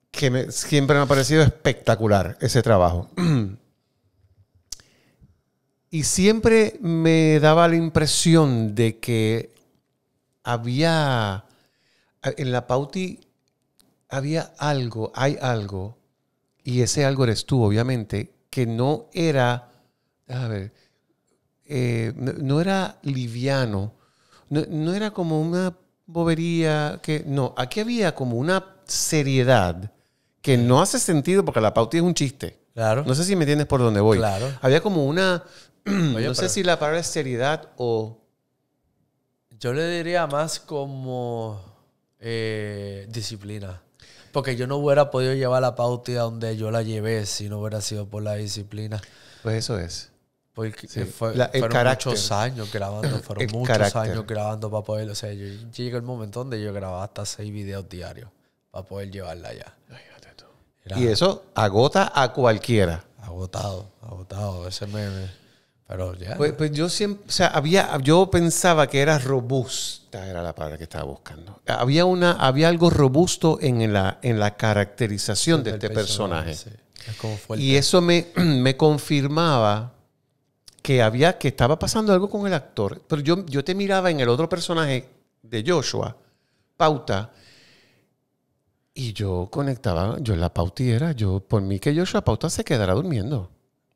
Que siempre me ha parecido espectacular ese trabajo. y siempre me daba la impresión de que había en la Pauti había algo, hay algo, y ese algo eres tú, obviamente, que no era, a ver, eh, no, era liviano, no, era como una bobería, que no, aquí había como una seriedad que no hace sentido porque la pauta es un chiste. Claro. No sé si me entiendes por dónde voy. Claro. Había como una, no sé si la palabra es seriedad o... Yo le diría más como eh, disciplina. Porque yo no hubiera podido llevar la pauta a donde yo la llevé si no hubiera sido por la disciplina. Pues eso es. Porque fue, fueron muchos años grabando, fueron muchos años grabando para poder. O sea, yo, el momento donde yo grababa hasta seis videos diarios para poder llevarla allá. y eso agota a cualquiera. Agotado, agotado. Ese meme. Pues, pues, yo había, yo pensaba que era robusta, era la palabra que estaba buscando. Había, una, había algo robusto en la, en la caracterización de este personaje. y eso me, confirmaba que había, que estaba pasando algo con el actor. Pero yo, yo te miraba en el otro personaje de Joshua, Pauta, y yo conectaba, yo la pautiera, yo, por mí que Joshua Pauta se quedara durmiendo.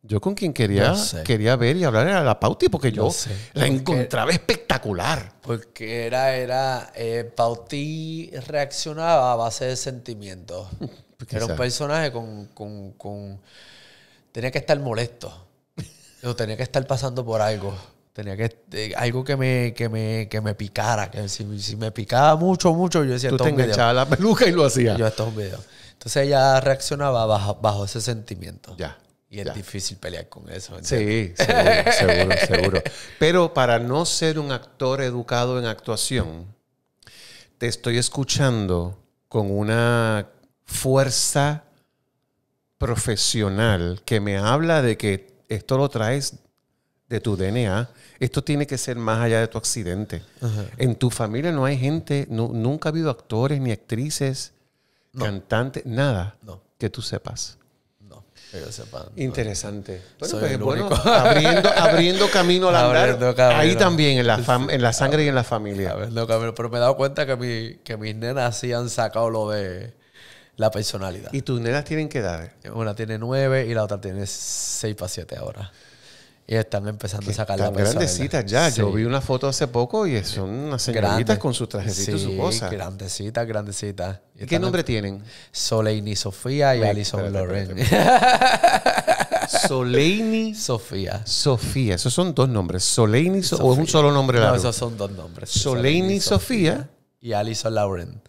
Yo con quien quería, quería ver y hablar era la Pauti, porque yo, la encontraba espectacular. Porque era, era, eh, Pauti reaccionaba a base de sentimientos. era un personaje con, con, Tenía que estar molesto. tenía que estar pasando por algo. Tenía que... Eh, algo que me, que me, que me picara. Que si, me picaba mucho, mucho, yo decía... Tú la peluca y lo hacía. Yo, Entonces ella reaccionaba bajo, bajo ese sentimiento. Ya. Y es difícil pelear con eso. Sí, seguro, seguro, Pero para no ser un actor educado en actuación, te estoy escuchando con una fuerza profesional que me habla de que esto lo traes de tu DNA. Esto tiene que ser más allá de tu accidente. En tu familia no hay gente, nunca ha habido actores ni actrices, cantantes, nada que tú sepas. Interesante. abriendo, camino al la andar. Ahí también, en la, sangre y en la familia. Pero me he dado cuenta que, que mis nenas sí han sacado lo de la personalidad. ¿Y tus nenas tienen qué edad? Una tiene nueve y la otra tiene seis para siete ahora. Y están empezando a sacar la grandecitas ya. Yo vi una foto hace poco y son unas señoritas con sus trajecitos y su cosa. grandecitas, grandecitas. ¿Y ¿Qué nombre tienen? Soleini Sofía y Alison Lauren. Soleini Sofía. Sofía. Esos son dos nombres. Soleini Sofía. o es un solo nombre largo. No, esos son dos nombres. Soleini, Sofía. Sofía. Y Alison Lauren.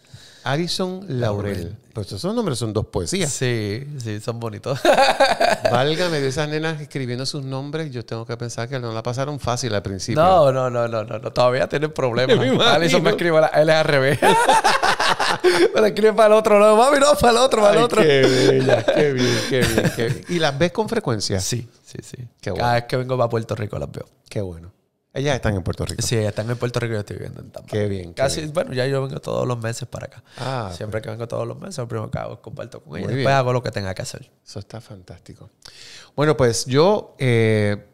Harrison Laurel. Pues esos nombres son dos poesías. Sí, sí, son bonitos. Válgame, de esas nenas escribiendo sus nombres, yo tengo que pensar que no la pasaron fácil al principio. No, no, no, no, no, todavía tienen problemas. Alison me escribe, él es al revés. Me la escribe para el otro, no, mami, no, para el otro, para el otro. Qué bella, qué bien, qué bien, qué ¿Y las ves con frecuencia? Sí, sí, sí. Cada vez que vengo para Puerto Rico las veo. Qué bueno. Ellas están en Puerto Rico. Sí, ellas están en Puerto Rico y yo estoy viviendo en Tampa. Qué bien. Casi, bueno, ya yo vengo todos los meses para acá. Ah, Siempre que vengo todos los meses, lo primero que hago comparto con ellas. Después hago lo que tenga que hacer. Eso está fantástico. Bueno, pues yo eh,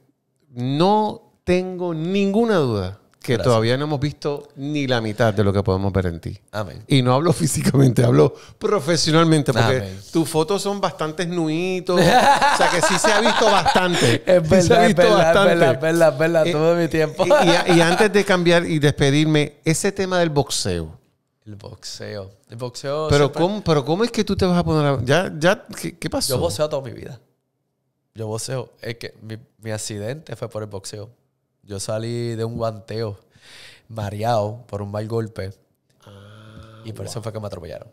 no tengo ninguna duda que todavía no hemos visto ni la mitad de lo que podemos ver en ti. Amén. Y no hablo físicamente, hablo profesionalmente, porque tus fotos son bastante nuitos. o sea que sí se ha visto bastante. Es verdad, se ha visto es verdad, bastante. Es verdad, es eh, todo mi tiempo. y, antes de cambiar y despedirme, ese tema del boxeo. El boxeo. El boxeo. Pero, ¿cómo, pero ¿cómo es que tú te vas a poner a... Ya, ya, ¿qué, pasó? Yo boxeo toda mi vida. Yo boxeo. Es que mi accidente fue por el boxeo. Yo salí de un guanteo mareado por un mal golpe. Ah, y por eso fue que me atropellaron.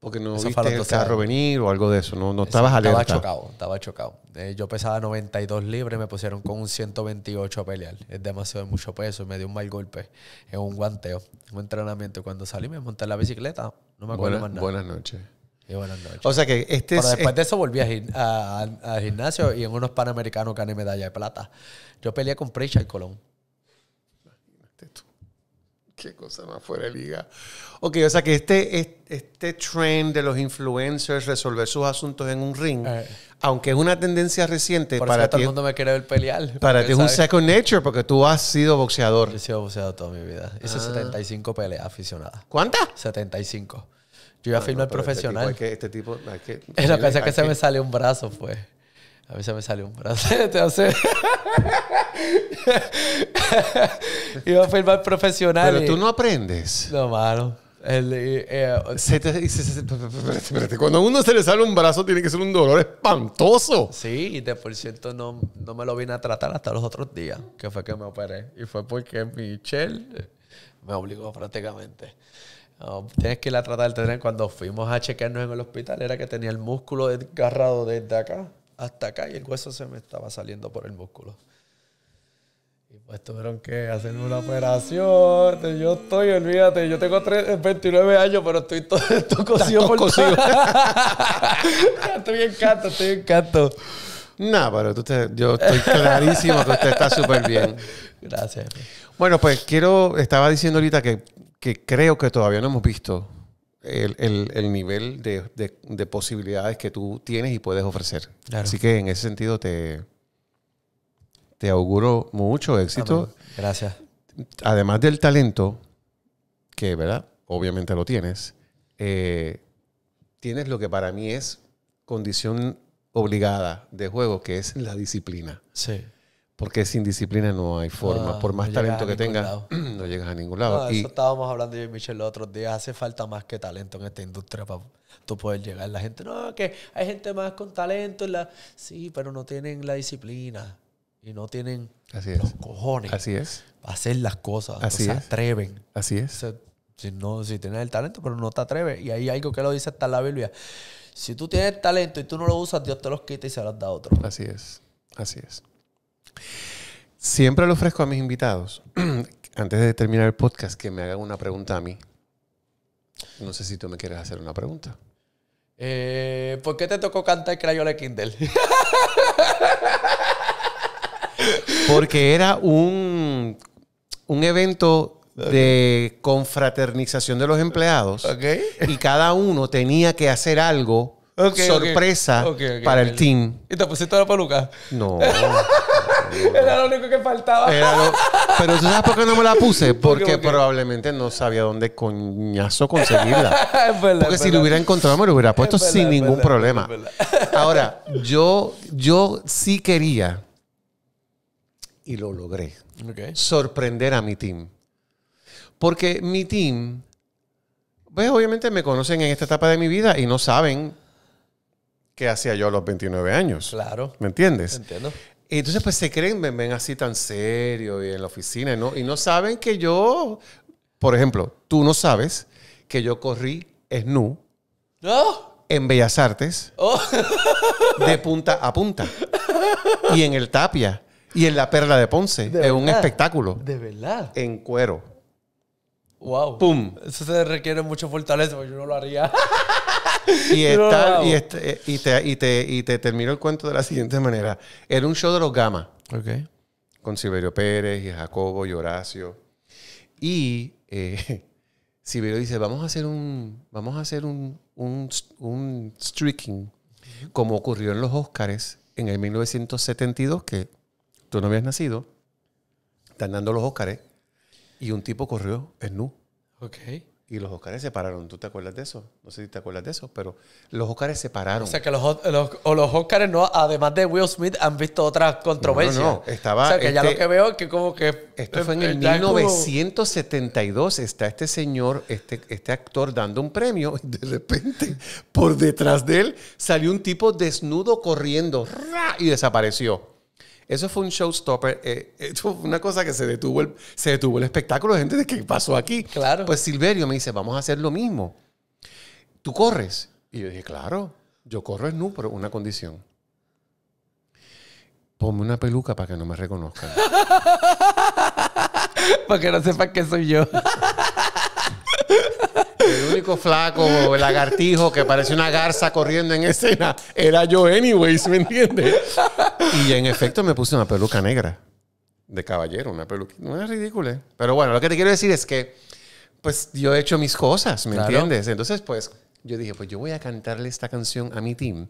Porque no eso el carro venir o algo de eso. No, no estabas alerta. Estaba chocado, estaba chocado. Eh, yo pesaba 92 libras me pusieron con un 128 a pelear. Es demasiado, mucho peso. Y me dio un mal golpe en un guanteo, en un entrenamiento. cuando salí me monté en la bicicleta. No me acuerdo más nada. Buenas noches. Y buenas noches. O sea que este Pero después de eso volví a, gimnasio y en unos panamericanos gané medalla de plata. Yo peleé con Precha y Colón. Imagínate tú. Qué cosa más fuera de liga. Ok, o sea que este, este, este trend de los influencers resolver sus asuntos en un ring, eh. aunque es una tendencia reciente. Por para todo el mundo me quiere ver pelear. Para ti es un second nature porque tú has sido boxeador. he sido boxeador toda mi vida. Hice 75 ah. peleas aficionadas. ¿Cuántas? 75. Yo iba a firmar este profesional. Este que, este tipo, es lo que pasa que se me sale un brazo, pues. A mí se me sale un brazo. iba a filmar profesional. Pero tú no aprendes. No, mano. cuando a uno se le sale un brazo, tiene que ser un dolor espantoso. Sí, y de por cierto no, no me lo vine a tratar hasta los otros días, que fue que me operé. Y fue porque Michelle me obligó prácticamente. Oh, tienes que la a tratar de Cuando fuimos a chequearnos en el hospital, era que tenía el músculo desgarrado desde acá hasta acá y el hueso se me estaba saliendo por el músculo. Y pues tuvieron que hacerme una operación. Yo estoy, olvídate, yo tengo 29 años, pero estoy todo, esto cosido por estoy en estoy en canto. pero tú te, yo estoy clarísimo que usted está súper bien. Gracias. Bueno, pues quiero, estaba diciendo ahorita que que creo que todavía no hemos visto el, nivel de, posibilidades que tú tienes y puedes ofrecer. Así que en ese sentido te, te auguro mucho éxito. Gracias. Además del talento, que, ¿verdad? Obviamente lo tienes, eh, tienes lo que para mí es condición obligada de juego, que es la disciplina. Sí. Porque sin disciplina no hay forma. Ah, por más talento que tengas, no llegas a ningún lado. eso estábamos hablando yo y Michelle los otros días. Hace falta más que talento en esta industria para tú poder llegar. La gente, no, que hay gente más con talento. Sí, pero no tienen la disciplina. Y no tienen los cojones. Así es. hacer las cosas. Así se atreven. Así es. si, no, si tienes el talento, pero no te atreves. Y hay algo que lo dice hasta la Biblia. Si tú tienes talento y tú no lo usas, Dios te los quita y se los da a otro. Así es. Así es. Siempre le ofrezco a mis invitados, antes de terminar el podcast, que me hagan una pregunta a mí. No sé si tú me quieres hacer una pregunta. Eh, ¿Por qué te tocó cantar Crayola Kindle? Porque era un, un evento de confraternización de los empleados. Y cada uno tenía que hacer algo, sorpresa, para el team. ¿Y te pusiste la peluca? No. Era lo único que faltaba. Pero tú sabes por qué no me la puse. Porque probablemente no sabía dónde coñazo conseguirla. porque si lo hubiera encontrado, me lo hubiera puesto sin ningún problema. Ahora, yo, yo sí quería, y lo logré, sorprender a mi team. Porque mi team, pues obviamente me conocen en esta etapa de mi vida y no saben qué hacía yo a los 29 años. Claro. ¿Me entiendes? Entiendo. Y entonces pues se creen, me ven así tan serio y en la oficina, ¿no? Y no saben que yo, por ejemplo, tú no sabes que yo corrí SNU no en Bellas Artes ¡Oh! de punta a punta y en el Tapia y en la Perla de Ponce. es un espectáculo. De verdad. En cuero. Wow. ¡Pum! Eso se requiere mucho fortaleza, porque yo no lo haría. Y, está, y, este, eh, y, te, termino el cuento de la siguiente manera. Era un show de los Gama. Okay. Con Silverio Pérez y Jacobo y Horacio. Y eh, dice, vamos a hacer un, vamos a hacer un, streaking como ocurrió en los Oscars en el 1972, que tú no habías nacido. Están dando los Óscares y un tipo corrió en nu. Okay y los Oscars se pararon. ¿Tú te acuerdas de eso? No sé si te acuerdas de eso, pero los Óscares se pararon. O sea, que los, los, Óscares, no, además de Will Smith, han visto otras controversias. No, no, estaba... O sea, que ya lo este que veo es que como que... Esto fue en el 1972. Está este señor, este, este actor dando un premio y de repente por detrás de él salió un tipo desnudo corriendo y desapareció. Eso fue un showstopper. Eh, eh, fue una cosa que se detuvo el, se detuvo el espectáculo. Gente, ¿de qué pasó aquí? Claro. Pues Silverio me dice, vamos a hacer lo mismo. ¿Tú corres? Y yo dije, claro, yo corro en nu, pero una condición. Ponme una peluca para que no me reconozcan. para que no sepan que soy yo. El único flaco el lagartijo que parece una garza corriendo en escena era yo, anyways, ¿me entiendes? Y en efecto me puse una peluca negra de caballero, una peluca. No es ridícula. Pero bueno, lo que te quiero decir es que, pues yo he hecho mis cosas, ¿me entiendes? Entonces, pues yo dije, pues yo voy a cantarle esta canción a mi team.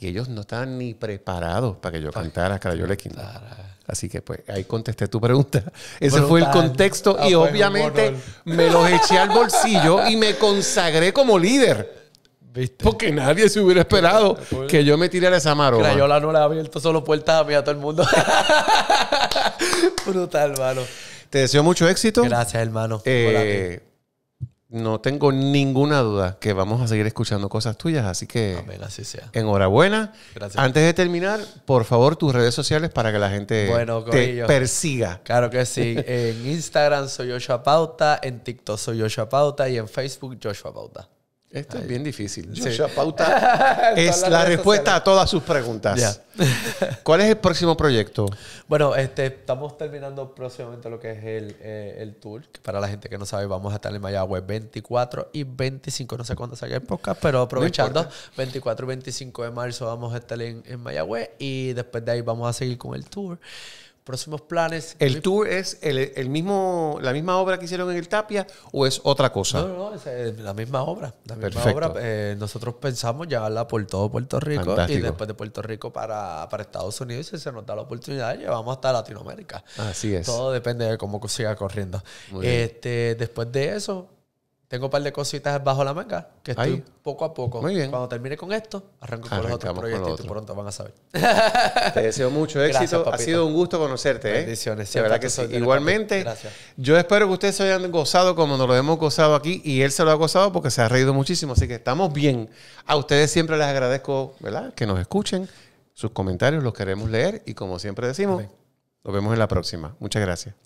Y ellos no estaban ni preparados para que yo cantara crayola Quinta. Así que pues ahí contesté tu pregunta. Ese fue el contexto ah, y obviamente me los eché al bolsillo y me consagré como líder. ¿Viste? Porque nadie se hubiera esperado que yo me tirara esa maroma. Crayola no le ha abierto solo puertas a mí, a todo el mundo. Brutal, hermano. Te deseo mucho éxito. Gracias, hermano. Eh, no tengo ninguna duda que vamos a seguir escuchando cosas tuyas, así que enhorabuena. Gracias. Antes de terminar, por favor, tus redes sociales para que la gente te persiga. Claro que sí. en Instagram soy Joshua Pauta, en TikTok soy Joshua Pauta y en Facebook Joshua Pauta. Esto es bien difícil. Pauta es la respuesta a todas sus preguntas. ¿Cuál es el próximo proyecto? Bueno, este, estamos terminando próximamente lo que es el, eh, tour. Para la gente que no sabe, vamos a estar en Mayagüez 24 y 25. No sé cuándo salga el podcast, pero aprovechando, 24 y 25 de marzo vamos a estar en, en Mayagüez y después de ahí vamos a seguir con el tour próximos planes. ¿El tour es el, el, mismo, la misma obra que hicieron en el Tapia o es otra cosa? No, no, es eh, la misma obra. La misma obra. Eh, nosotros pensamos llevarla por todo Puerto Rico y después de Puerto Rico para, para Estados Unidos y si se nos da la oportunidad llevamos hasta Latinoamérica. Así es. Todo depende de cómo siga corriendo. este, después de eso, tengo un par de cositas bajo la manga que estoy poco a poco. Muy bien. Cuando termine con esto, arranco con los ah, otros proyectos y pronto van a saber. Te deseo mucho éxito. ha sido un gusto conocerte. ¿eh? verdad que Igualmente, yo espero que ustedes se hayan gozado como nos lo hemos gozado aquí y él se lo ha gozado porque se ha reído muchísimo. Así que estamos bien. A ustedes siempre les agradezco ¿verdad? que nos escuchen. Sus comentarios los queremos leer y como siempre decimos, nos vemos en la próxima. Muchas gracias.